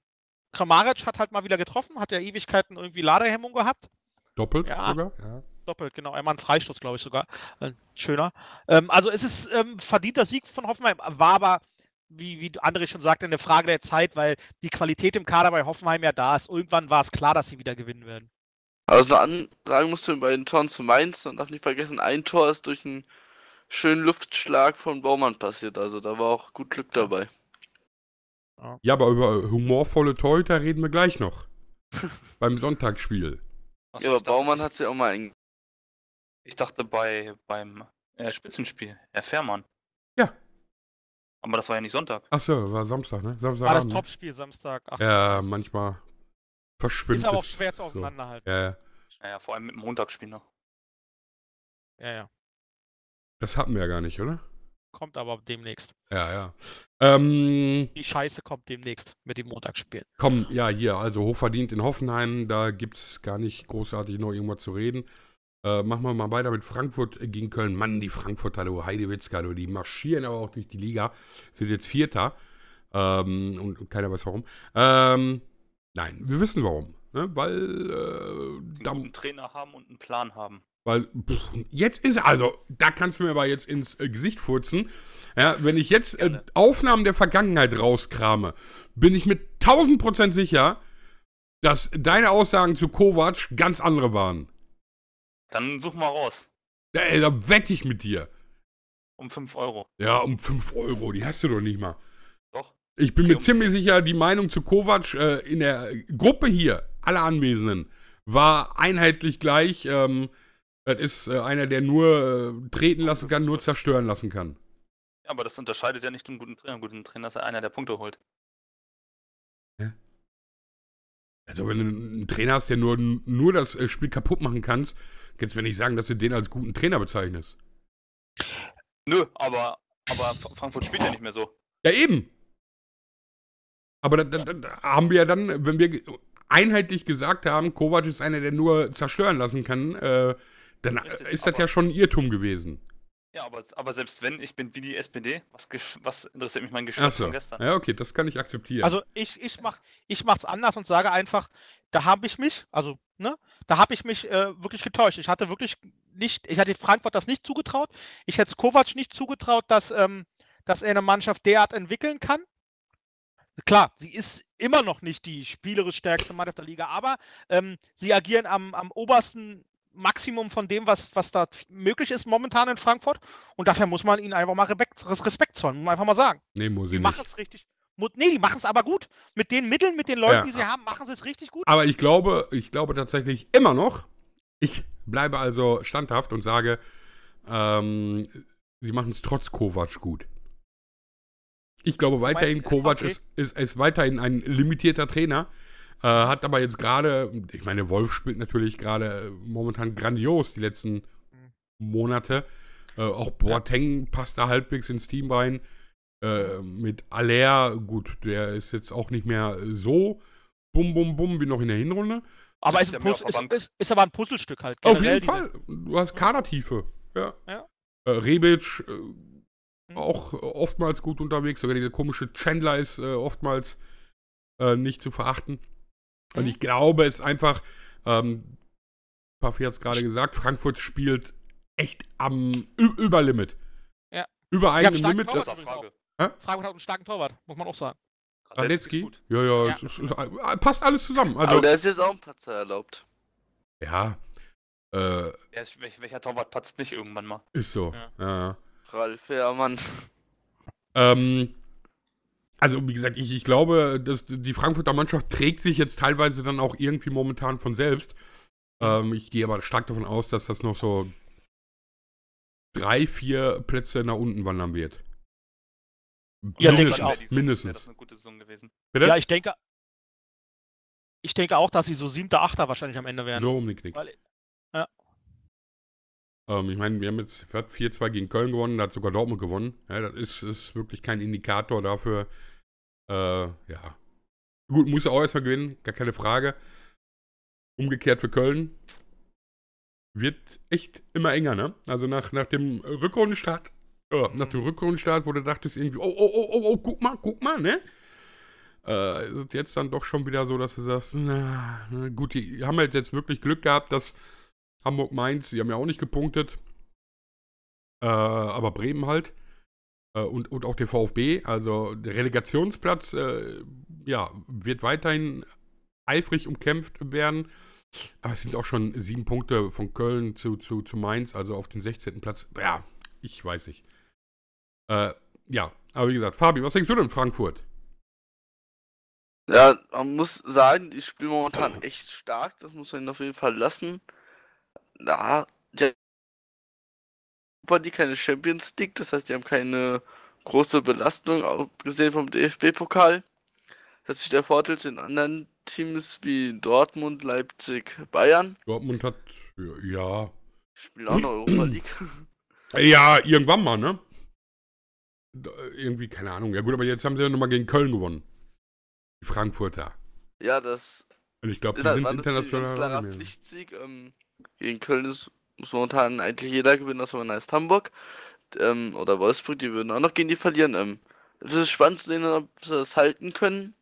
Kramaric hat halt mal wieder getroffen, hat ja Ewigkeiten irgendwie Ladehemmung gehabt. Doppelt ja. sogar. Doppelt, genau. Einmal ein Freistoß, glaube ich sogar. Ein schöner. Ähm, also es ist ähm, verdienter Sieg von Hoffenheim, war aber, wie, wie André schon sagte, eine Frage der Zeit, weil die Qualität im Kader bei Hoffenheim ja da ist. Irgendwann war es klar, dass sie wieder gewinnen werden. Also eine sagen musst du bei den Toren zu Mainz und darf nicht vergessen, ein Tor ist durch einen schönen Luftschlag von Baumann passiert. Also da war auch gut Glück dabei. Ja, aber über humorvolle Torhüter reden wir gleich noch. (laughs) beim Sonntagsspiel. Was ja, aber Baumann hat es ja auch mal eng. Ich dachte bei beim äh, Spitzenspiel, Herr Fährmann. Ja. Aber das war ja nicht Sonntag. Achso, war Samstag, ne? Samstag war das ne? Topspiel Samstag. 18. ja, manchmal verschwindet es. Ist aber auch schwer zu so. auseinanderhalten. Ja, ja. Ja, ja, vor allem mit dem Montagsspiel noch. Ja, ja. Das hatten wir ja gar nicht, oder? Kommt aber demnächst. Ja, ja. Ähm, die Scheiße kommt demnächst mit dem Montagsspiel. Komm, ja, hier, also hochverdient in Hoffenheim, da gibt es gar nicht großartig noch irgendwas zu reden. Äh, machen wir mal weiter mit Frankfurt gegen Köln. Mann, die Frankfurter, du Heidewitzka, du, die marschieren aber auch durch die Liga, sind jetzt Vierter. Ähm, und, und, keiner weiß warum. Ähm, nein, wir wissen warum. Ne? Weil äh, da, einen Trainer haben und einen Plan haben. Weil pff, jetzt ist, also, da kannst du mir aber jetzt ins äh, Gesicht furzen. Ja, wenn ich jetzt äh, Aufnahmen der Vergangenheit rauskrame, bin ich mit 1000% sicher, dass deine Aussagen zu Kovac ganz andere waren. Dann such mal raus. Da, ey, da wette ich mit dir. Um 5 Euro. Ja, um 5 Euro. Die hast du doch nicht mal. Doch. Ich bin okay, mir um ziemlich 10. sicher, die Meinung zu Kovac äh, in der Gruppe hier, alle Anwesenden, war einheitlich gleich. Ähm, das ist äh, einer, der nur äh, treten lassen kann, nur zerstören lassen kann. Ja, aber das unterscheidet ja nicht einen guten Trainer. Einen guten Trainer ist ja einer, der Punkte holt. Hä? Also wenn du einen Trainer hast, der nur, nur das äh, Spiel kaputt machen kannst, kannst du mir nicht sagen, dass du den als guten Trainer bezeichnest. Nö, aber, aber Frankfurt spielt ja nicht mehr so. Ja, eben. Aber da, da, da haben wir ja dann, wenn wir einheitlich gesagt haben, Kovac ist einer, der nur zerstören lassen kann, äh, dann äh, Richtig, ist das ja schon ein Irrtum gewesen. Ja, aber, aber selbst wenn, ich bin wie die SPD, was, was interessiert mich mein Geschäft so. von gestern? Ja, okay, das kann ich akzeptieren. Also ich, ich mach ich mach's anders und sage einfach, da habe ich mich, also, ne, da habe ich mich äh, wirklich getäuscht. Ich hatte wirklich nicht, ich hatte Frankfurt das nicht zugetraut. Ich hätte es Kovac nicht zugetraut, dass, ähm, dass er eine Mannschaft derart entwickeln kann. Klar, sie ist immer noch nicht die spielerisch stärkste Mannschaft der Liga, aber ähm, sie agieren am, am obersten Maximum von dem, was, was da möglich ist momentan in Frankfurt. Und dafür muss man ihnen einfach mal Respekt, zollen, muss einfach mal sagen. Nee, muss ich die machen es richtig. Nee, die machen es aber gut. Mit den Mitteln, mit den Leuten, ja. die sie haben, machen sie es richtig gut. Aber ich glaube, ich glaube tatsächlich immer noch, ich bleibe also standhaft und sage, ähm, sie machen es trotz Kovac gut. Ich glaube weiterhin, Kovac okay. ist, ist, ist weiterhin ein limitierter Trainer, äh, hat aber jetzt gerade, ich meine, Wolf spielt natürlich gerade äh, momentan grandios die letzten Monate. Äh, auch Boateng ja. passt da halbwegs ins Team rein. Äh, mit Aller, gut, der ist jetzt auch nicht mehr so bum bum bum wie noch in der Hinrunde. Aber ist, ist, ist, ist aber ein Puzzlestück halt. Auf jeden Fall. Du hast Kadertiefe. Ja. ja. Äh, Rebic, äh, mhm. auch äh, oftmals gut unterwegs. Sogar diese komische Chandler ist äh, oftmals nicht zu verachten. Und ich glaube, es ist einfach, ähm, Puffy hat es gerade gesagt, Frankfurt spielt echt am über Limit. Ja. Über eigenem Limit. Torwart, das äh, Frage. Hä? Frankfurt hat einen starken Torwart, muss man auch sagen. Radetzky? Ja, ja, ja. Ist, äh, passt alles zusammen. Also, Aber da ist jetzt auch ein Patzer erlaubt. Ja. Äh, ist, welcher Torwart patzt nicht irgendwann mal? Ist so. Ja. ja. Ralf Herrmann. Ähm, also wie gesagt, ich, ich glaube, dass die Frankfurter Mannschaft trägt sich jetzt teilweise dann auch irgendwie momentan von selbst. Ähm, ich gehe aber stark davon aus, dass das noch so drei, vier Plätze nach unten wandern wird. Ja, mindestens. Denke ich auch. mindestens. Ja, eine gute Saison gewesen. Bitte? Ja, ich denke, ich denke auch, dass sie so siebter, achter wahrscheinlich am Ende werden. So um den Knick. Weil, ähm, ich meine, wir haben jetzt 4-2 gegen Köln gewonnen, da hat sogar Dortmund gewonnen. Ja, das ist, ist wirklich kein Indikator dafür. Äh, ja. Gut, muss er auch erstmal gewinnen, gar keine Frage. Umgekehrt für Köln. Wird echt immer enger, ne? Also nach, nach dem Rückrundenstart, äh, nach dem Rückrundenstart, wo du dachtest irgendwie, oh, oh, oh, oh, oh, guck mal, guck mal, ne? Äh, ist jetzt dann doch schon wieder so, dass du sagst, na, na gut, die haben halt jetzt wirklich Glück gehabt, dass Hamburg, Mainz, die haben ja auch nicht gepunktet. Äh, aber Bremen halt. Äh, und, und auch der VfB. Also der Relegationsplatz äh, ja, wird weiterhin eifrig umkämpft werden. Aber es sind auch schon sieben Punkte von Köln zu, zu, zu Mainz, also auf den 16. Platz. Ja, ich weiß nicht. Äh, ja, aber wie gesagt, Fabi, was denkst du denn Frankfurt? Ja, man muss sagen, die spielen momentan echt stark. Das muss man ihnen auf jeden Fall lassen na, die Super League keine Champions League, das heißt, die haben keine große Belastung, auch gesehen vom DFB-Pokal. Das ist der Vorteil zu den anderen Teams wie Dortmund, Leipzig, Bayern. Dortmund hat, ja. Spielt auch noch Europa League. (clears throat) Ja, irgendwann mal, ne? Irgendwie, keine Ahnung. Ja, gut, aber jetzt haben sie ja nochmal gegen Köln gewonnen. Die Frankfurter. Ja, das. Und ich glaube, die sind international. Das ist ein klarer Pflichtsieg. Ähm, gegen Köln ist, muss momentan eigentlich jeder gewinnen, außer man heißt Hamburg. Ähm, oder Wolfsburg, die würden auch noch gehen, die verlieren. Ähm, es ist spannend zu sehen, ob sie das halten können.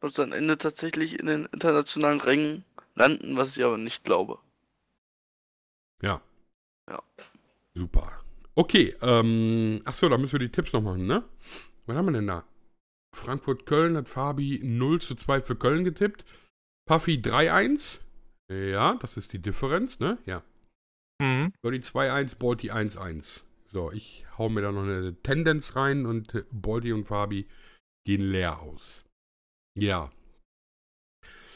Ob sie am Ende tatsächlich in den internationalen Rängen landen, was ich aber nicht glaube. Ja. Ja. Super. Okay, ähm, achso, da müssen wir die Tipps noch machen, ne? Was haben wir denn da? Frankfurt-Köln hat Fabi 0 zu 2 für Köln getippt. Puffy 3-1. Ja, das ist die Differenz, ne? Ja. Mhm. So, die 2-1, Bolti 1-1. So, ich hau mir da noch eine Tendenz rein und äh, Bolti und Fabi gehen leer aus. Ja.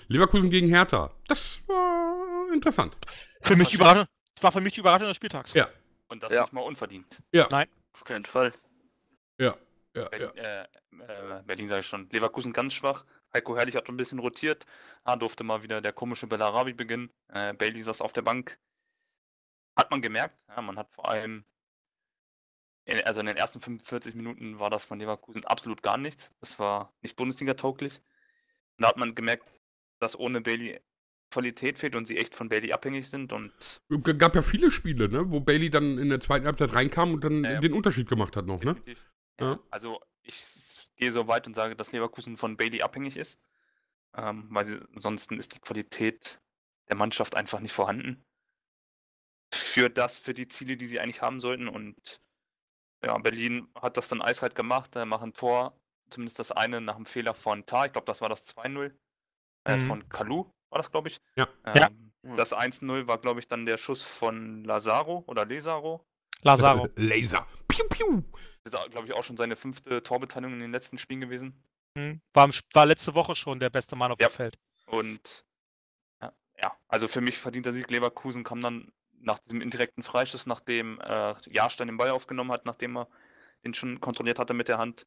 Leverkusen gegen Hertha. Das war interessant. Für mich überraschend. Ne? War für mich die Überraschung des Spieltags. Ja. Und das ja. nicht mal unverdient. Ja. Nein. Auf keinen Fall. Ja. ja, Berlin, ja. äh, äh Berlin sage ich schon. Leverkusen ganz schwach. Heiko Herrlich hat ein bisschen rotiert. Da durfte mal wieder der komische Bellarabi beginnen. Äh, Bailey saß auf der Bank. Hat man gemerkt. Ja, man hat vor allem, in, also in den ersten 45 Minuten war das von Leverkusen absolut gar nichts. Das war nicht Bundesliga-tauglich. Da hat man gemerkt, dass ohne Bailey Qualität fehlt und sie echt von Bailey abhängig sind und. Gab ja viele Spiele, ne? Wo Bailey dann in der zweiten Halbzeit reinkam und dann ähm, den Unterschied gemacht hat noch, ne? Ja. Ja. Also ich gehe so weit und sage, dass Leverkusen von Bailey abhängig ist, ähm, weil sie, ansonsten ist die Qualität der Mannschaft einfach nicht vorhanden. Für das, für die Ziele, die sie eigentlich haben sollten. Und ja, Berlin hat das dann eiskalt gemacht, da äh, machen Tor, zumindest das eine nach dem Fehler von Tar, ich glaube, das war das 2-0 äh, mhm. von Kalu, war das, glaube ich. Ja. Ähm, ja. Das 1-0 war, glaube ich, dann der Schuss von Lazaro oder Lesaro. Lazaro. Äh, Laser piu, piu. Das ist, glaube ich, auch schon seine fünfte Torbeteiligung in den letzten Spielen gewesen. Mhm. War, war, letzte Woche schon der beste Mann auf ja. dem Feld. Und ja, also für mich verdient verdienter Sieg Leverkusen kam dann nach diesem indirekten Freischuss, nachdem äh, Jahrstein den Ball aufgenommen hat, nachdem er ihn schon kontrolliert hatte mit der Hand,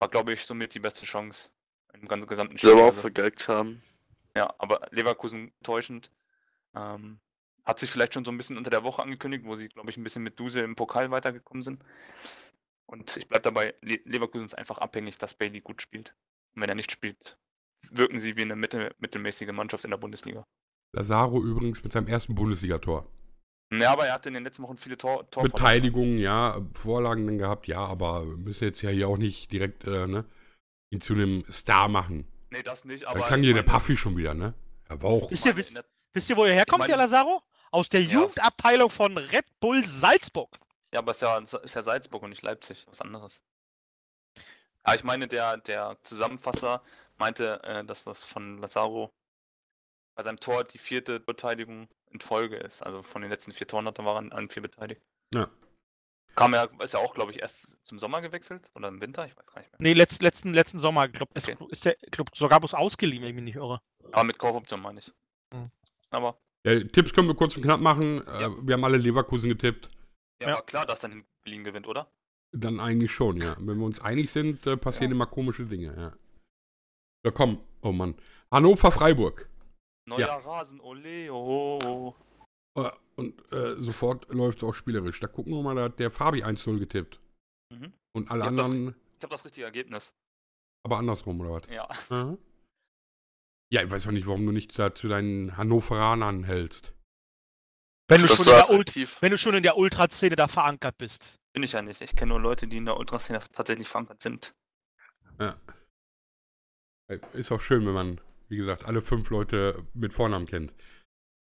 war, glaube ich, somit die beste Chance im ganzen gesamten Spiel. Selber auch vergeigt haben. Ja, aber Leverkusen täuschend. Ähm, hat sich vielleicht schon so ein bisschen unter der Woche angekündigt, wo sie, glaube ich, ein bisschen mit Dusel im Pokal weitergekommen sind. Und ich bleibe dabei, Leverkusen ist einfach abhängig, dass Bailey gut spielt. Und wenn er nicht spielt, wirken sie wie eine mittel mittelmäßige Mannschaft in der Bundesliga. Lazaro übrigens mit seinem ersten Bundesligator. Ja, aber er hatte in den letzten Wochen viele Tor, Tor Beteiligungen, ja, Vorlagen dann gehabt, ja, aber müssen jetzt ja hier auch nicht direkt äh, ne, ihn zu einem Star machen. Nee, das nicht, aber. Da klang hier der Puffy schon wieder, ne? Er war auch. Wisst ihr, wisst, ne? wisst ihr wo er herkommt, ich mein, Lazaro? Aus der ja. Jugendabteilung von Red Bull Salzburg. Ja, aber es ist ja, ist ja Salzburg und nicht Leipzig. Was anderes. Ja, ich meine, der, der Zusammenfasser meinte, äh, dass das von Lazaro bei seinem Tor die vierte Beteiligung in Folge ist. Also von den letzten vier Toren hat er war an, vier beteiligt. Ja. Kam ja, ist ja auch, glaube ich, erst zum Sommer gewechselt oder im Winter, ich weiß gar nicht mehr. Nee, letzt, letzten, letzten Sommer, glaube okay. ist der, glaub, sogar bloß ausgeliehen, wenn ich mich nicht irre. Aber mit Korruption meine ich. Mhm. Aber ja, Tipps können wir kurz und knapp machen. Äh, ja. Wir haben alle Leverkusen getippt. Ja, ja. war klar, dass dann Berlin gewinnt, oder? Dann eigentlich schon, ja. Wenn wir uns einig sind, äh, passieren ja. immer komische Dinge, ja. Ja, komm. Oh Mann. Hannover, Freiburg. Neuer ja. Rasen, ole, oh. Äh, und äh, sofort läuft es auch spielerisch. Da gucken wir mal, da hat der Fabi 1-0 getippt. Mhm. Und alle ich anderen. das, ich habe das richtige Ergebnis. Aber andersrum, oder was? Ja. Mhm. Ja, ich weiß auch nicht, warum du nicht da zu deinen Hannoveranern hältst. Wenn du, schon in der Ult wenn du schon in der Ultraszene da verankert bist. Bin ich ja nicht. Ich kenne nur Leute, die in der Ultraszene tatsächlich verankert sind. Ja. Ist auch schön, wenn man, wie gesagt, alle fünf Leute mit Vornamen kennt.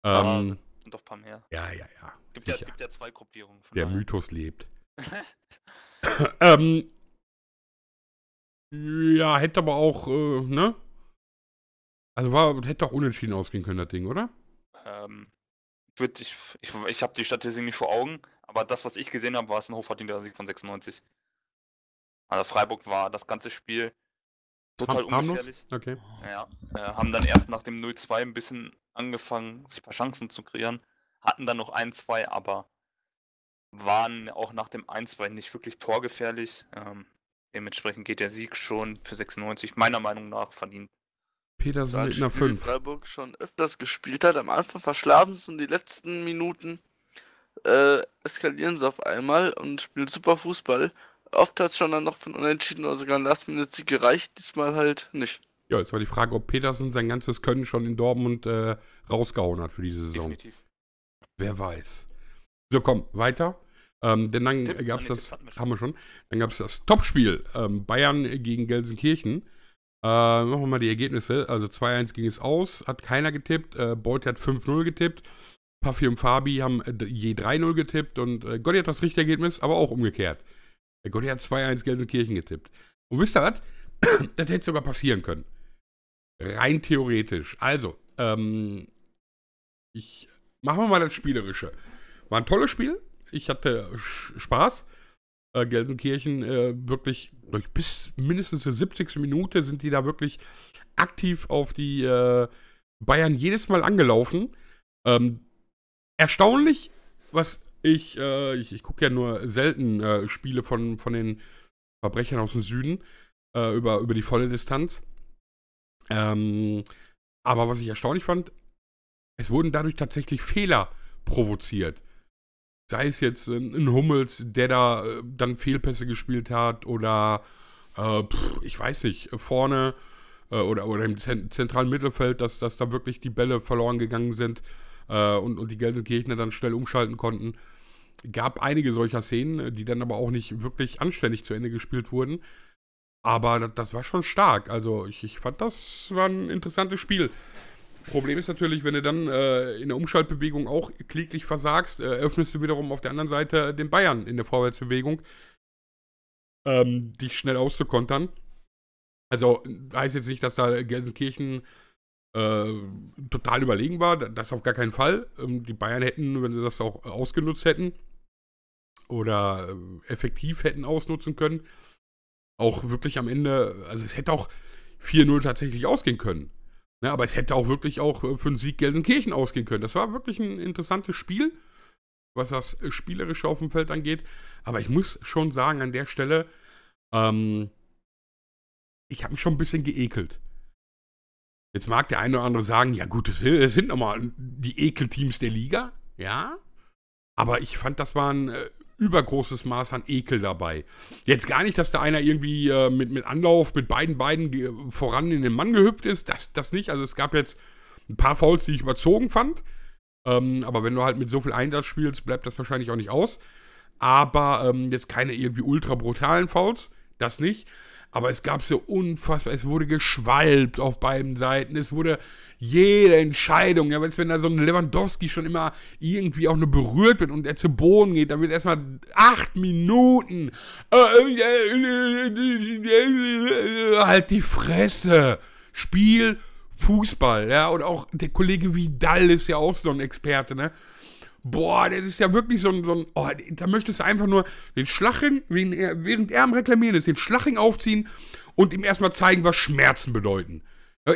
Ähm, sind doch ein paar mehr. Ja, ja, ja. Gibt ja, gibt ja zwei Gruppierungen. der daher. Mythos lebt. (laughs) ähm, ja, hätte aber auch, äh, ne? Also war, hätte doch unentschieden ausgehen können, das Ding, oder? Ähm, ich ich, ich habe die Statistik nicht vor Augen, aber das, was ich gesehen habe, war es ein hochverdienter Sieg von 96. Also Freiburg war das ganze Spiel total Ham ungefährlich. Okay. Ja, äh, haben dann erst nach dem 0-2 ein bisschen angefangen, sich ein paar Chancen zu kreieren. Hatten dann noch 1-2, aber waren auch nach dem 1-2 nicht wirklich torgefährlich. Ähm, dementsprechend geht der Sieg schon für 96 meiner Meinung nach verdient. Petersen mit einer 5. Freiburg schon öfters gespielt hat. Am Anfang verschlafen sie und die letzten Minuten äh, eskalieren sie auf einmal und spielen super Fußball. Oft hat es schon dann noch von Unentschieden oder sogar ein Last-Minute-Sieg gereicht, diesmal halt nicht. Ja, jetzt war die Frage, ob Petersen sein ganzes Können schon in Dortmund äh, rausgehauen hat für diese Saison. Definitiv. Wer weiß. So, komm, weiter. Ähm, denn dann gab es ah, das, das Topspiel ähm, Bayern gegen Gelsenkirchen. Äh, machen wir mal die Ergebnisse. Also 2-1 ging es aus, hat keiner getippt. Äh, Bolt hat 5-0 getippt. Puffy und Fabi haben äh, je 3-0 getippt und äh, Gotti hat das richtige Ergebnis, aber auch umgekehrt. Äh, Gotti hat 2-1 Gelsenkirchen getippt. Und wisst ihr was? (clears throat) das hätte sogar passieren können. Rein theoretisch. Also, ähm, ich machen wir mal das Spielerische. War ein tolles Spiel. Ich hatte Spaß äh, Gelsenkirchen äh, wirklich durch bis mindestens zur 70. Minute sind die da wirklich aktiv auf die äh, Bayern jedes Mal angelaufen. Ähm, erstaunlich, was ich, äh, ich, ich gucke ja nur selten äh, Spiele von, von den Verbrechern aus dem Süden äh, über, über die volle Distanz. Ähm, aber was ich erstaunlich fand, es wurden dadurch tatsächlich Fehler provoziert sei es jetzt ein Hummels, der da äh, dann Fehlpässe gespielt hat oder äh, ich weiß nicht, vorne äh, oder, oder im zentralen Mittelfeld, dass, dass da wirklich die Bälle verloren gegangen sind äh, und, und die Gelsenkirchener dann schnell umschalten konnten. Gab einige solcher Szenen, äh, die dann aber auch nicht wirklich anständig zu Ende gespielt wurden. Aber das, das war schon stark. Also ich, ich fand, das war ein interessantes Spiel. Problem ist natürlich, wenn du dann äh, in der Umschaltbewegung auch kläglich versagst, äh, öffnest du wiederum auf der anderen Seite den Bayern in der Vorwärtsbewegung, ähm, dich schnell auszukontern. Also heißt jetzt nicht, dass da Gelsenkirchen äh, total überlegen war, das auf gar keinen Fall. Ähm, die Bayern hätten, wenn sie das auch ausgenutzt hätten oder äh, effektiv hätten ausnutzen können, auch wirklich am Ende, also es hätte auch 4-0 tatsächlich ausgehen können. Ja, ne, aber es hätte auch wirklich auch äh, für einen Sieg Gelsenkirchen ausgehen können. Das war wirklich ein interessantes Spiel, was das äh, Spielerische auf dem Feld angeht. Aber ich muss schon sagen, an der Stelle, ähm, ich habe mich schon ein bisschen geekelt. Jetzt mag der eine oder andere sagen, ja gut, es sind nochmal die Ekelteams der Liga, ja. Aber ich fand, das waren äh, übergroßes Maß an Ekel dabei. Jetzt gar nicht, dass da einer irgendwie äh, mit, mit Anlauf mit beiden Beinen voran in den Mann gehüpft ist, das, das nicht. Also es gab jetzt ein paar Fouls, die ich überzogen fand. Ähm, aber wenn du halt mit so viel Einsatz spielst, bleibt das wahrscheinlich auch nicht aus. Aber ähm, jetzt keine irgendwie ultra brutalen Fouls, das nicht. Aber es gab so unfassbar, es wurde geschwalbt auf beiden Seiten. Es wurde jede Entscheidung. Ja, weißt, wenn da so ein Lewandowski schon immer irgendwie auch nur berührt wird und er zu Boden geht, dann wird erstmal acht Minuten. Äh, halt die Fresse. Spiel Fußball, ja, und auch der Kollege Vidal ist ja auch so ein Experte, ne? boah, das ist ja wirklich so ein, so ein oh, da möchtest du einfach nur den Schlachring, während er am Reklamieren ist, den Schlachring aufziehen und ihm erstmal zeigen, was Schmerzen bedeuten.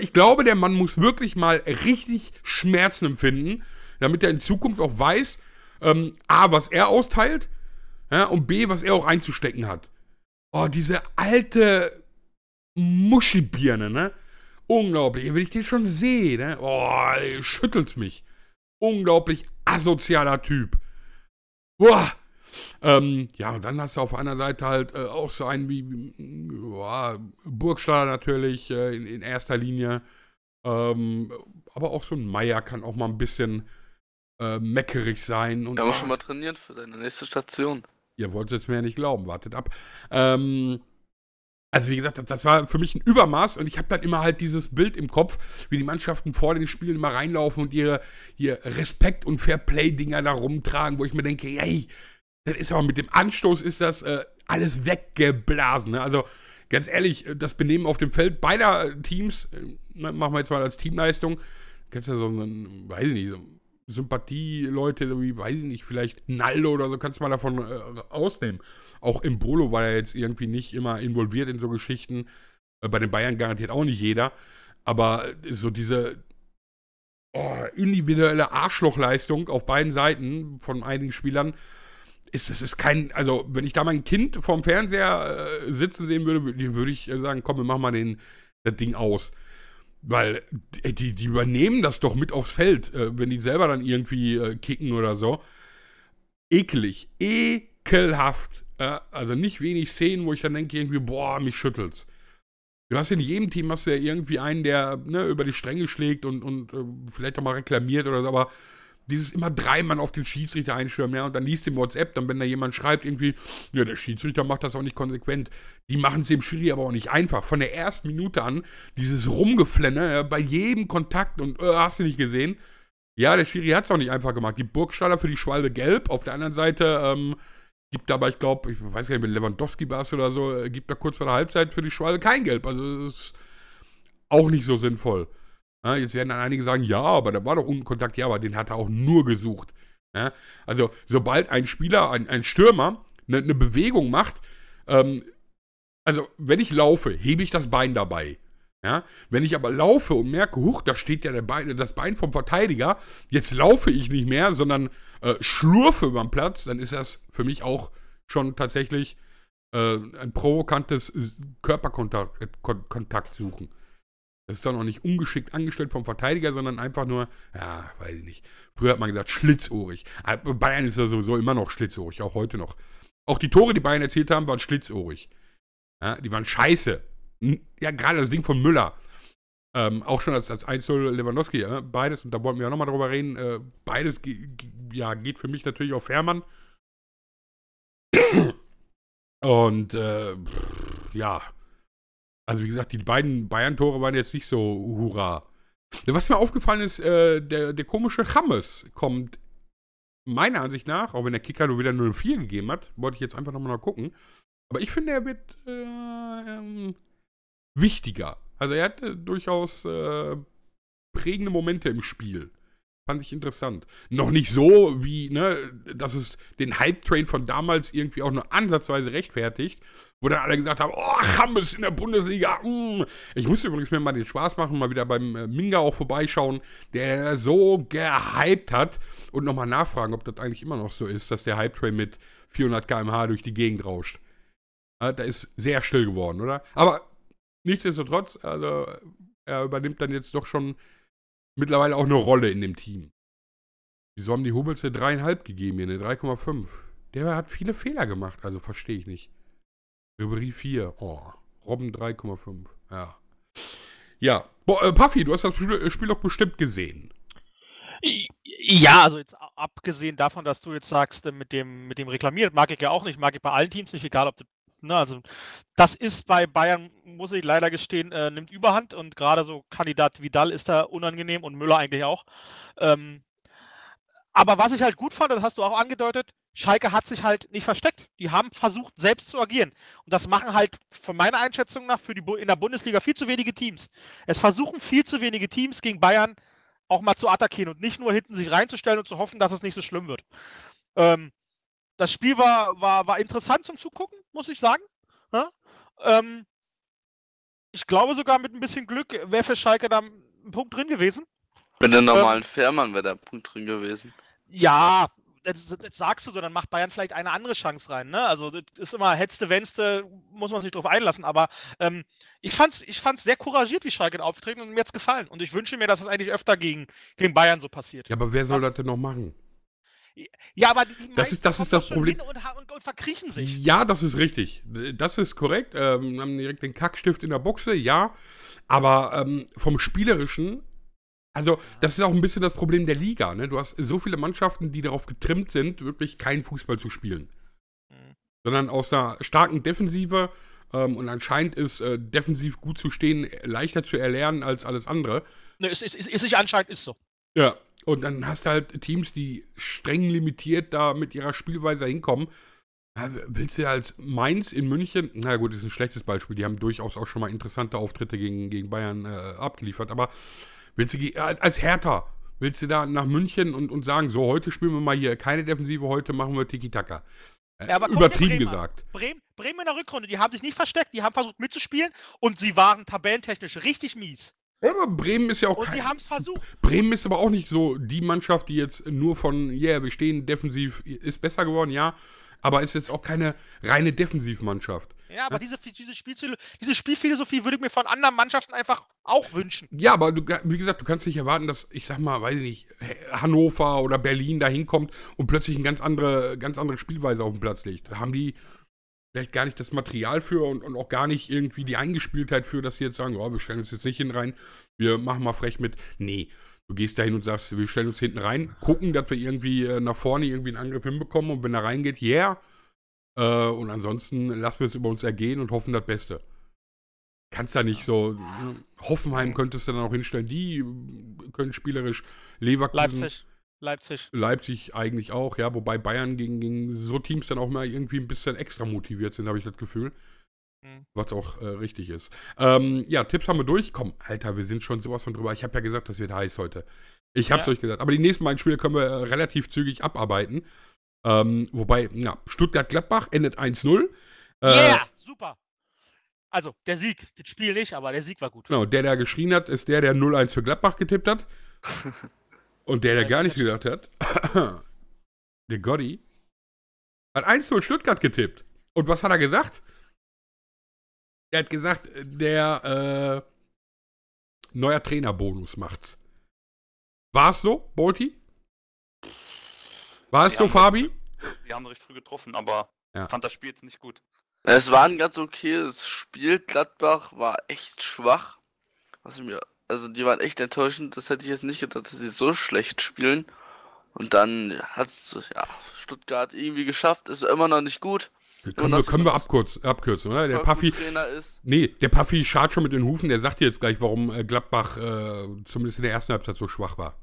Ich glaube, der Mann muss wirklich mal richtig Schmerzen empfinden, damit er in Zukunft auch weiß, ähm, A, was er austeilt ja, und B, was er auch einzustecken hat. Oh, diese alte Muschibirne, ne? Unglaublich. Wenn ich den schon sehe, ne? Oh, schüttelt's mich unglaublich asozialer Typ. Boah. Ähm, ja, und dann hast du auf einer Seite halt äh, auch so einen wie, boah, Burgstaller natürlich äh, in, in, erster Linie. Ähm, aber auch so ein Meier kann auch mal ein bisschen äh, meckerig sein. Und, kann man schon mal trainieren für seine nächste Station. Ihr wollt es jetzt mir ja nicht glauben, wartet ab. Ähm, also wie gesagt, das war für mich ein Übermaß und ich habe dann immer halt dieses Bild im Kopf, wie die Mannschaften vor den Spielen immer reinlaufen und ihre, ihr Respekt- und Fairplay-Dinger da rumtragen, wo ich mir denke, hey, das ist aber mit dem Anstoß ist das äh, alles weggeblasen. Ne? Also ganz ehrlich, äh, das Benehmen auf dem Feld beider äh, Teams, ne, machen wir jetzt mal als Teamleistung, kennst du ja so einen, weiß ich nicht, so Sympathie-Leute, wie, weiß ich nicht, vielleicht Naldo oder so, kannst du mal davon äh, ausnehmen. Auch im Bolo war er jetzt irgendwie nicht immer involviert in so Geschichten. Äh, bei den Bayern garantiert auch nicht jeder. Aber äh, so diese oh, individuelle Arschlochleistung auf beiden Seiten von einigen Spielern, ist, es ist kein, also wenn ich da mein Kind vorm Fernseher äh, sitzen sehen würde, würde ich äh, sagen, komm, wir machen mal den, das Ding aus. Weil die, die übernehmen das doch mit aufs Feld, äh, wenn die selber dann irgendwie äh, kicken oder so. Ekelig, ekelhaft. Äh, also nicht wenig Szenen, wo ich dann denke, irgendwie, boah, mich schüttelt's. Du hast in jedem Team hast du ja irgendwie einen, der ne, über die Stränge schlägt und, und äh, vielleicht auch mal reklamiert oder so, aber dieses immer dreimal auf den Schiedsrichter einstürmen, ja, und dann liest du im WhatsApp, dann wenn da jemand schreibt irgendwie, ja, der Schiedsrichter macht das auch nicht konsequent. Die machen es dem Schiri aber auch nicht einfach. Von der ersten Minute an, dieses Rumgeflenne, ja, bei jedem Kontakt und äh, hast du nicht gesehen. Ja, der Schiri hat es auch nicht einfach gemacht. Die Burgstaller für die Schwalbe gelb, auf der anderen Seite ähm, gibt aber, ich glaube, ich weiß gar nicht, mit Lewandowski war oder so, äh, gibt da kurz vor der Halbzeit für die Schwalbe kein Gelb. Also das ist auch nicht so sinnvoll. Ja, jetzt werden dann einige sagen, ja, aber da war doch Unkontakt, ja, aber den hat er auch nur gesucht. Ja, also sobald ein Spieler, ein, ein Stürmer eine, eine Bewegung macht, ähm, also wenn ich laufe, hebe ich das Bein dabei. Ja? Wenn ich aber laufe und merke, huch, da steht ja Bein, das Bein vom Verteidiger, jetzt laufe ich nicht mehr, sondern äh, schlurfe über den Platz, dann ist das für mich auch schon tatsächlich äh, ein provokantes Körperkontakt äh, suchen. Das ist doch noch nicht ungeschickt angestellt vom Verteidiger, sondern einfach nur, ja, weiß ich nicht. Früher hat man gesagt, schlitzohrig. Ah, Bayern ist ja sowieso immer noch schlitzohrig, auch heute noch. Auch die Tore, die Bayern erzielt haben, waren schlitzohrig. Ja, die waren scheiße ja, gerade das Ding von Müller. Ähm, auch schon als, als 1-0 Lewandowski, äh, beides, und da wollten wir auch nochmal drüber reden, äh, beides ge ja, geht für mich natürlich auf Fährmann. Und äh, pff, ja, also wie gesagt, die beiden Bayern-Tore waren jetzt nicht so hurra. Was mir aufgefallen ist, äh, der, der komische Hammes kommt meiner Ansicht nach, auch wenn der Kicker nur wieder 0-4 gegeben hat, wollte ich jetzt einfach nochmal gucken. Aber ich finde, er wird äh, ähm, wichtiger. Also er hatte durchaus äh, prägende Momente im Spiel. Fand ich interessant. Noch nicht so, wie, ne, dass es den Hype-Train von damals irgendwie auch nur ansatzweise rechtfertigt, wo dann alle gesagt haben, oh, Hammes in der Bundesliga, mm. Ich muss übrigens mir mal den Spaß machen, mal wieder beim äh, Minga auch vorbeischauen, der so gehypt hat und nochmal nachfragen, ob das eigentlich immer noch so ist, dass der Hype-Train mit 400 kmh durch die Gegend rauscht. Da ist sehr still geworden, oder? Aber Nichtsdestotrotz, also er übernimmt dann jetzt doch schon mittlerweile auch eine Rolle in dem Team. Wieso haben die Hubbels eine 3,5 gegeben hier, eine 3,5? Der hat viele Fehler gemacht, also verstehe ich nicht. Ribéry 4, oh. Robben 3,5, ja. Ja, Bo äh, Puffy, du hast das äh, Spiel doch bestimmt gesehen. Ja, also jetzt abgesehen davon, dass du jetzt sagst, äh, mit dem, mit dem Reklamieren, mag ich ja auch nicht, mag ich bei allen Teams nicht, egal ob du Ne? Also das ist bei Bayern, muss ich leider gestehen, äh, nimmt Überhand und gerade so Kandidat Vidal ist da unangenehm und Müller eigentlich auch. Ähm, aber was ich halt gut fand, das hast du auch angedeutet, Schalke hat sich halt nicht versteckt. Die haben versucht, selbst zu agieren. Und das machen halt von meiner Einschätzung nach für die in der Bundesliga viel zu wenige Teams. Es versuchen viel zu wenige Teams gegen Bayern auch mal zu attackieren und nicht nur hinten sich reinzustellen und zu hoffen, dass es nicht so schlimm wird. Ähm, das Spiel war, war, war interessant zum Zugucken, muss ich sagen. Ja? Ne? Ähm, ich glaube sogar mit ein bisschen Glück wäre für Schalke da ein Punkt drin gewesen. Bei der ähm, normalen ähm, Fährmann wäre da ein Punkt drin gewesen. Ja, das, sagst du so, dann macht Bayern vielleicht eine andere Chance rein. Ne? Also das ist immer hetzte, wennste, muss man sich drauf einlassen. Aber ähm, ich fand es ich fand's sehr couragiert, wie Schalke da auftreten und mir hat gefallen. Und ich wünsche mir, dass es das eigentlich öfter gegen, gegen Bayern so passiert. Ja, aber wer soll das denn noch machen? Ja, aber die, die das ist das, ist das Problem. Und, und, und, verkriechen sich. Ja, das ist richtig. Das ist korrekt. Ähm, haben direkt den Kackstift in der Buchse, ja. Aber ähm, vom Spielerischen, also das ist auch ein bisschen das Problem der Liga. Ne? Du hast so viele Mannschaften, die darauf getrimmt sind, wirklich keinen Fußball zu spielen. Mhm. Sondern aus einer starken Defensive ähm, und anscheinend ist äh, defensiv gut zu stehen leichter zu erlernen als alles andere. Ne, ist, ist, ist, ist nicht anscheinend, ist so. Ja, und dann hast du halt Teams, die streng limitiert da mit ihrer Spielweise hinkommen. Äh, willst du als Mainz in München, na gut, ist ein schlechtes Beispiel, die haben durchaus auch schon mal interessante Auftritte gegen, gegen Bayern äh, abgeliefert, aber willst du äh, als Hertha, willst du da nach München und, und sagen, so, heute spielen wir mal hier keine Defensive, heute machen wir Tiki-Taka. Äh, ja, übertrieben gesagt. Bremen, Bremen in der Rückrunde, die haben sich nicht versteckt, die haben versucht mitzuspielen und sie waren tabellentechnisch richtig mies. Ja, aber Bremen ist ja auch. Und kein, sie haben es versucht. Bremen ist aber auch nicht so die Mannschaft, die jetzt nur von, ja, yeah, wir stehen defensiv, ist besser geworden, ja, aber ist jetzt auch keine reine Defensivmannschaft. Ja, aber diese, diese, Spielzüge, diese Spielphilosophie würde ich mir von anderen Mannschaften einfach auch wünschen. Ja, aber du, wie gesagt, du kannst nicht erwarten, dass, ich sag mal, weiß ich nicht, Hannover oder Berlin da hinkommt und plötzlich eine ganz andere, ganz andere Spielweise auf den Platz legt. Da haben die vielleicht gar nicht das Material für und, und auch gar nicht irgendwie die Eingespieltheit für, dass sie jetzt sagen, oh, wir stellen uns jetzt nicht hin rein, wir machen mal frech mit. Nee. Du gehst dahin und sagst, wir stellen uns hinten rein, gucken, dass wir irgendwie äh, nach vorne irgendwie einen Angriff hinbekommen und wenn er reingeht, yeah. Äh, und ansonsten lassen wir es über uns ergehen und hoffen das Beste. Kannst da nicht so. Hoffenheim könntest du dann auch hinstellen, die können spielerisch Leverkusen. Leipzig. Leipzig. Leipzig eigentlich auch, ja, wobei Bayern gegen, gegen so Teams dann auch mal irgendwie ein bisschen extra motiviert sind, habe ich das Gefühl. Mhm. Was auch äh, richtig ist. Ähm, ja, Tipps haben wir durch. Komm, Alter, wir sind schon sowas von drüber. Ich habe ja gesagt, das wird heiß heute. Ich hab's ja. euch gesagt. Aber die nächsten beiden Spiele können wir äh, relativ zügig abarbeiten. Ähm, wobei, na, Stuttgart-Gladbach endet 1-0. Äh, yeah, super. Also, der Sieg, das Spiel nicht, aber der Sieg war gut. Genau, der, der geschrien hat, ist der, der 0-1 für Gladbach getippt hat. (laughs) Und der, der gar nicht gesagt hat, (coughs) der Gotti, hat 1-0 Stuttgart getippt. Und was hat er gesagt? Er hat gesagt, der äh, neuer Trainerbonus macht's. War es so, Bolti? War es so, Fabi? wir haben recht früh getroffen, aber ja. fand das Spiel jetzt nicht gut. Es war ein ganz okayes Spiel. Gladbach war echt schwach. Was ich mir also die waren echt enttäuschend. Das hätte ich jetzt nicht gedacht, dass sie so schlecht spielen. Und dann hat es ja, Stuttgart irgendwie geschafft, ist immer noch nicht gut. Können wir, können wir abkürzen, abkürzen, oder? Der Puffy, nee, der Puffy schart schon mit den Hufen, der sagt dir jetzt gleich, warum äh, Gladbach äh, zumindest in der ersten Halbzeit so schwach war.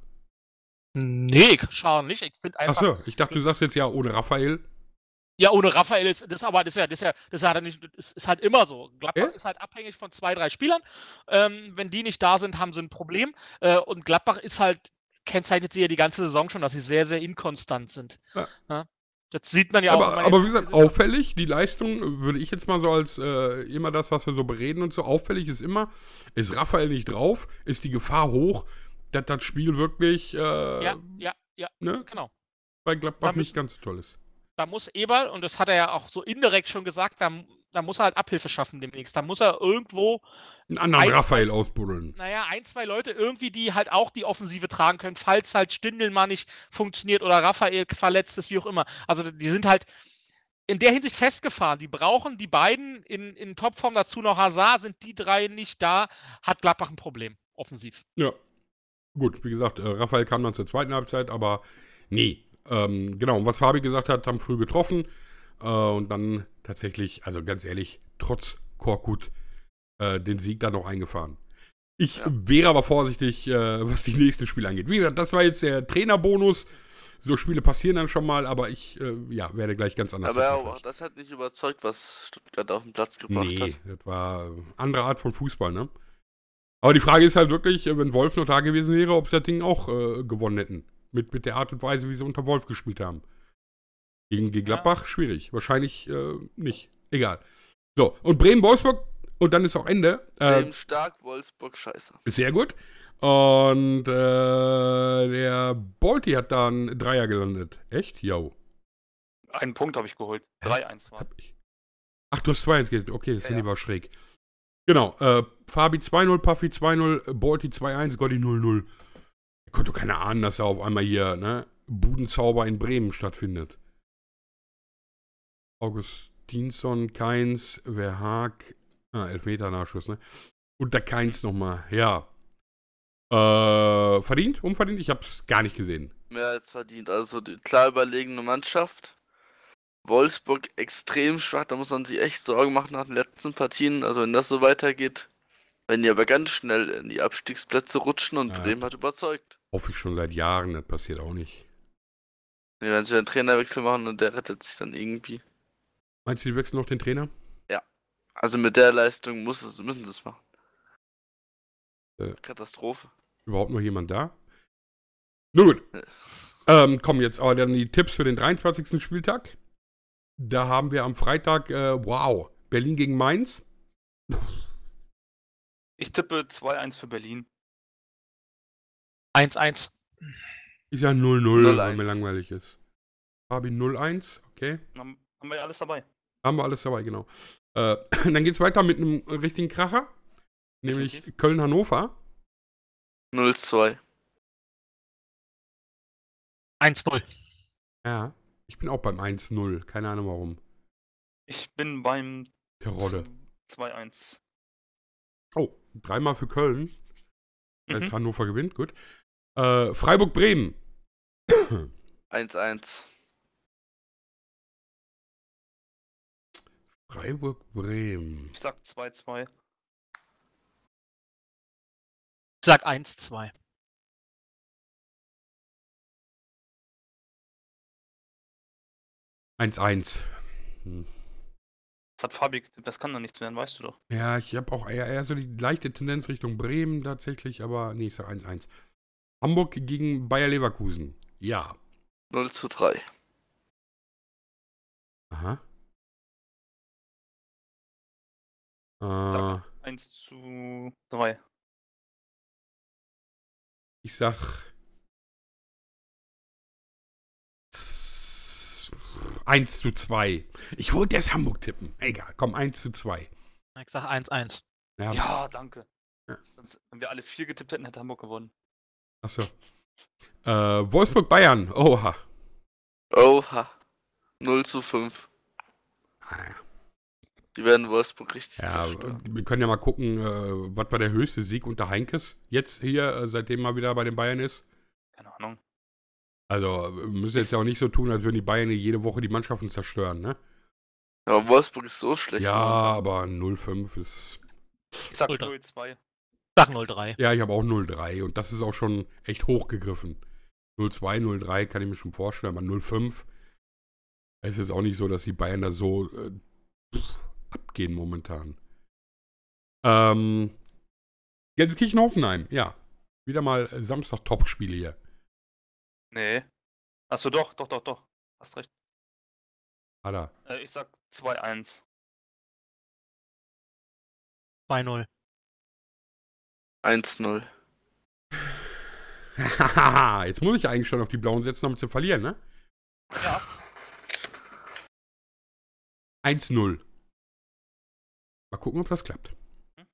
Nee, scharen nicht. Ich finde einfach. Achso, ich dachte, du sagst jetzt ja ohne Raphael. Ja, ohne Raphael ist das aber das ist ja, das ist ja, das ist halt, nicht, das ist halt immer so. Gladbach äh? ist halt abhängig von zwei, drei Spielern. Ähm, wenn die nicht da sind, haben sie ein Problem. Äh, und Gladbach ist halt, kennzeichnet sie ja die ganze Saison schon, dass sie sehr, sehr inkonstant sind. Ja. Ja? Das sieht man ja aber, auch. Aber wie gesagt, auffällig, die Leistung würde ich jetzt mal so als äh, immer das, was wir so bereden und so, auffällig ist immer, ist Raphael nicht drauf, ist die Gefahr hoch, dass das Spiel wirklich. Äh, ja, ja, ja, ne? genau. Bei Gladbach nicht ganz so toll ist da muss Eberl, und das hat er ja auch so indirekt schon gesagt, da, da muss er halt Abhilfe schaffen demnächst. Da muss er irgendwo. Einen anderen ein, Raphael ausbuddeln. Naja, ein, zwei Leute irgendwie, die halt auch die Offensive tragen können, falls halt Stindel mal nicht funktioniert oder Raphael verletzt ist, wie auch immer. Also die sind halt in der Hinsicht festgefahren. Die brauchen die beiden in, in Topform dazu noch Hazard, sind die drei nicht da, hat Gladbach ein Problem, offensiv. Ja. Gut, wie gesagt, äh, Raphael kam dann zur zweiten Halbzeit, aber nee, ähm, genau, und was Fabi gesagt hat, haben früh getroffen. Äh, und dann tatsächlich, also ganz ehrlich, trotz Korkut äh, den Sieg dann noch eingefahren. Ich ja. wäre aber vorsichtig, äh, was die nächsten Spiele angeht. Wie gesagt, das war jetzt der Trainerbonus. So Spiele passieren dann schon mal, aber ich äh, ja, werde gleich ganz anders. Aber auch das hat nicht überzeugt, was Stuttgart auf den Platz gebracht nee, hat. Das war eine andere Art von Fußball, ne? Aber die Frage ist halt wirklich, äh, wenn Wolf noch da gewesen wäre, ob sie das Ding auch äh, gewonnen hätten. Mit, mit der Art und Weise, wie sie unter Wolf gespielt haben. Gegen, gegen Gladbach, ja. schwierig. Wahrscheinlich äh, nicht. Egal. So, und Bremen-Wolfsburg und dann ist auch Ende. Äh, Bremen stark, Wolfsburg scheiße. Sehr gut. Und äh, der Bolti hat da einen Dreier gelandet. Echt? Jo. Einen Punkt habe ich geholt. 3-1 war. Ach, du hast 2-1 geholt. Okay, das ja, Handy ja. war schräg. Genau. Äh, Fabi 2-0, Puffy 2-0, Bolti 2-1, Gotti 0-0. Ich konnte keine Ahnung, dass er auf einmal hier, ne, Budenzauber in Bremen stattfindet. Augustinsson, Keins, Verhaag, ah, Elfmeter-Nachschuss, ne? Und der Keins nochmal, ja. Äh, verdient, unverdient? Ich hab's gar nicht gesehen. Mehr als verdient, also klar überlegene Mannschaft. Wolfsburg extrem schwach, da muss man sich echt Sorgen machen nach den letzten Partien. Also wenn das so weitergeht, wenn die aber ganz schnell in die Abstiegsplätze rutschen und ja. Bremen hat überzeugt. Hoffe ich schon seit Jahren, das passiert auch nicht. Nee, wenn sie einen Trainerwechsel machen und der rettet sich dann irgendwie. Meinst du, die wechseln noch den Trainer? Ja. Also mit der Leistung muss es, müssen sie es machen. Äh, Katastrophe. Überhaupt noch jemand da? Nun gut. ähm, kommen jetzt aber dann die Tipps für den 23. Spieltag. Da haben wir am Freitag, äh, wow, Berlin gegen Mainz. Ich tippe 2-1 für Berlin. 1-1. Ist ja 0-0, weil mir langweilig ist. Fabi 0-1, okay. Haben, haben wir ja alles dabei. Haben wir alles dabei, genau. Äh, (clears throat) dann geht's weiter mit einem richtigen Kracher. Nämlich Köln-Hannover. 0-2. 1-0. Ja, ich bin auch beim 1-0. Keine Ahnung warum. Ich bin beim 2-1. Oh, dreimal für Köln. Mhm. Als Hannover gewinnt, gut. Äh, Freiburg-Bremen. 1-1. Freiburg-Bremen. Ich sag 2-2. Ich sag 1-2. Eins, eins. Hm. Das hat Fabi das kann doch nichts werden, weißt du doch. Ja, ich habe auch eher, eher so die leichte Tendenz Richtung Bremen tatsächlich, aber nee, ich sag 1-1. Hamburg gegen Bayer Leverkusen. Ja. 0 zu 3. Aha. Äh, 1 zu 3. Ich sag 1 zu 2. Ich wollte erst Hamburg tippen. Egal, komm, 1 zu 2. Ich sag 1-1. Ja. ja, danke. Ja. Sonst, wenn wir alle vier getippt hätten, hätte Hamburg gewonnen. Achso. Äh, Wolfsburg-Bayern. Oha. Oha. 0 zu 5. Ah, Die werden Wolfsburg richtig ja, zerstören. Wir können ja mal gucken, äh, was war der höchste Sieg unter Heinkes jetzt hier, äh, seitdem er wieder bei den Bayern ist. Keine Ahnung. Also, wir müssen jetzt ja auch nicht so tun, als würden die Bayern jede Woche die Mannschaften zerstören, ne? Aber Wolfsburg ist so schlecht. Ja, aber 0-5 ist. Ich sag 0-2. Sag 03. Ja, ich habe auch 03 und das ist auch schon echt hochgegriffen. 02, 03 kann ich mir schon vorstellen, aber 05. Es ist auch nicht so, dass die Bayern da so äh, pff, abgehen momentan. Ähm, Gelsenkirchen Hoffenheim, ja. Wieder mal äh, Samstag top Topspiele hier. Nee. Achso, doch, doch, doch, doch. Hast recht. Alter. Äh, ich sag 2-1. 2-0. 1-0. Jetzt muss ich eigentlich schon auf die Blauen setzen, um zu verlieren, ne? Ja. 1-0. Mal gucken, ob das klappt. Hm?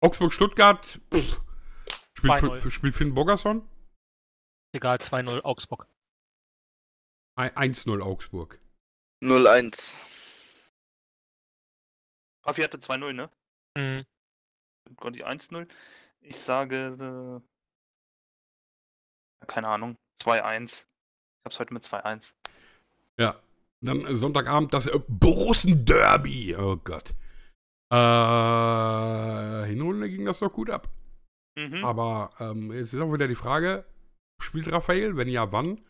Augsburg-Stuttgart spielt, für, spielt Finn Bogerson. Egal, 2-0 Augsburg. 1-0 Augsburg. 0-1. Raffi hatte 2-0, ne? Mhm. Gotti 1-0. Ich sage, äh, keine Ahnung, 2-1. Ich hab's heute mit 2-1. Ja, dann Sonntagabend das äh, Borussen-Derby. Oh Gott. Äh, Hinrunde ging das doch gut ab. Mhm. Aber ähm, jetzt ist auch wieder die Frage, spielt Raphael? Wenn ja, wann?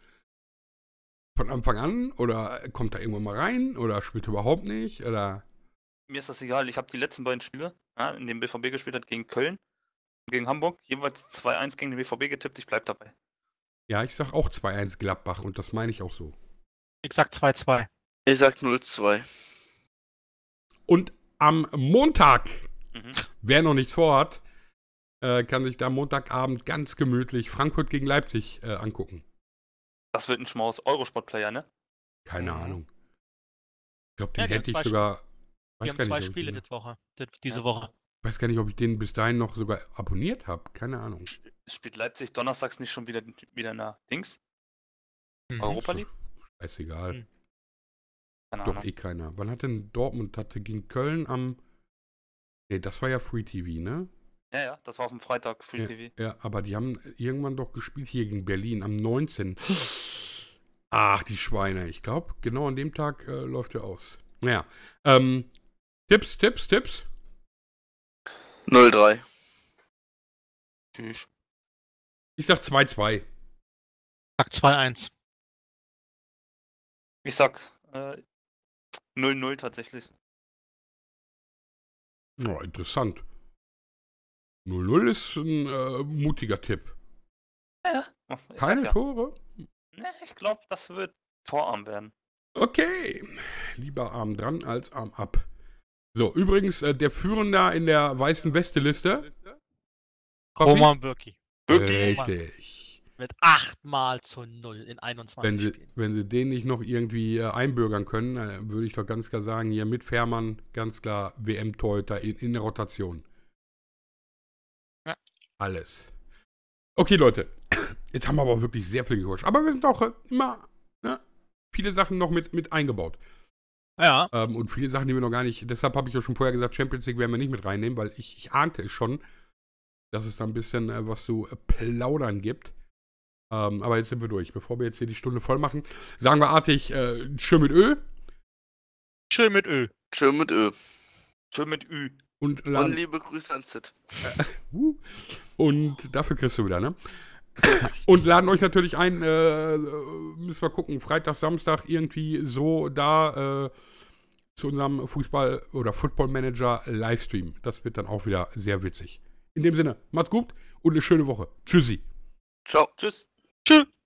Von Anfang an? Oder kommt er irgendwann mal rein? Oder spielt er überhaupt nicht? Oder... Mir ist das egal. Ich habe die letzten beiden Spiele ja, in dem BVB gespielt hat, gegen Köln und gegen Hamburg. Jeweils 2-1 gegen den BVB getippt. Ich bleibe dabei. Ja, ich sag auch 2-1 Gladbach und das meine ich auch so. Ich sag 2-2. Ich sag 0-2. Und am Montag, mhm. wer noch nichts vorhat, äh, kann sich da Montagabend ganz gemütlich Frankfurt gegen Leipzig äh, angucken. Das wird ein Schmaus Eurosport-Player, ne? Keine mhm. Ahnung. Ich glaube, den ja, hätte ich sogar wir haben zwei nicht, Spiele diese Woche. Diese ja. Woche. Ich weiß gar nicht, ob ich den bis dahin noch sogar abonniert habe. Keine Ahnung. Spielt Leipzig donnerstags nicht schon wieder, wieder in der Dings? Mhm. Europa League? Scheißegal. Mhm. Doch eh keiner. Wann hat denn Dortmund hatte gegen Köln am. Ne, das war ja Free TV, ne? Ja, ja, das war auf dem Freitag Free ja, TV. Ja, aber die haben irgendwann doch gespielt hier gegen Berlin am 19. Ach, die Schweine. Ich glaube, genau an dem Tag äh, läuft er aus. Naja, ähm, Tipps, Tipps, Tipps. 0-3. Tschüss. Ich sag 2-2. Sag 2-1. Ich sag 0-0 äh, tatsächlich. Oh, interessant. 0-0 ist ein äh, mutiger Tipp. Ja, Keine ja. Tore? Nee, ich glaube, das wird Vorarm werden. Okay. Lieber Arm dran als Arm ab. So, übrigens, äh, der Führende in der weißen Weste-Liste. Roman Birki. Richtig. Mit 8 mal zu 0 in 21 wenn sie, Spielen. Wenn sie den nicht noch irgendwie äh, einbürgern können, äh, würde ich doch ganz klar sagen, hier mit Fährmann ganz klar WM-Torhüter in, in der Rotation. Ja. Alles. Okay, Leute. (coughs) Jetzt haben wir aber wirklich sehr viel gequatscht. Aber wir sind auch äh, immer ne, viele Sachen noch mit, mit eingebaut. Ja. Ähm, und viele Sachen, die wir noch gar nicht. Deshalb habe ich ja schon vorher gesagt, Champions League werden wir nicht mit reinnehmen, weil ich, ich ahnte es schon, dass es da ein bisschen äh, was zu äh, plaudern gibt. Ähm, aber jetzt sind wir durch. Bevor wir jetzt hier die Stunde voll machen, sagen wir artig äh, Tschö mit Ö. Schön mit Ö. Schön mit Ö. Schön mit Ü. Und, und liebe Grüße an Sid. Äh, (laughs) und dafür kriegst du wieder, ne? Und laden euch natürlich ein, äh, müssen wir gucken, Freitag, Samstag irgendwie so da äh, zu unserem Fußball- oder Football-Manager-Livestream. Das wird dann auch wieder sehr witzig. In dem Sinne, macht's gut und eine schöne Woche. Tschüssi. Ciao. Tschüss. Tschüss.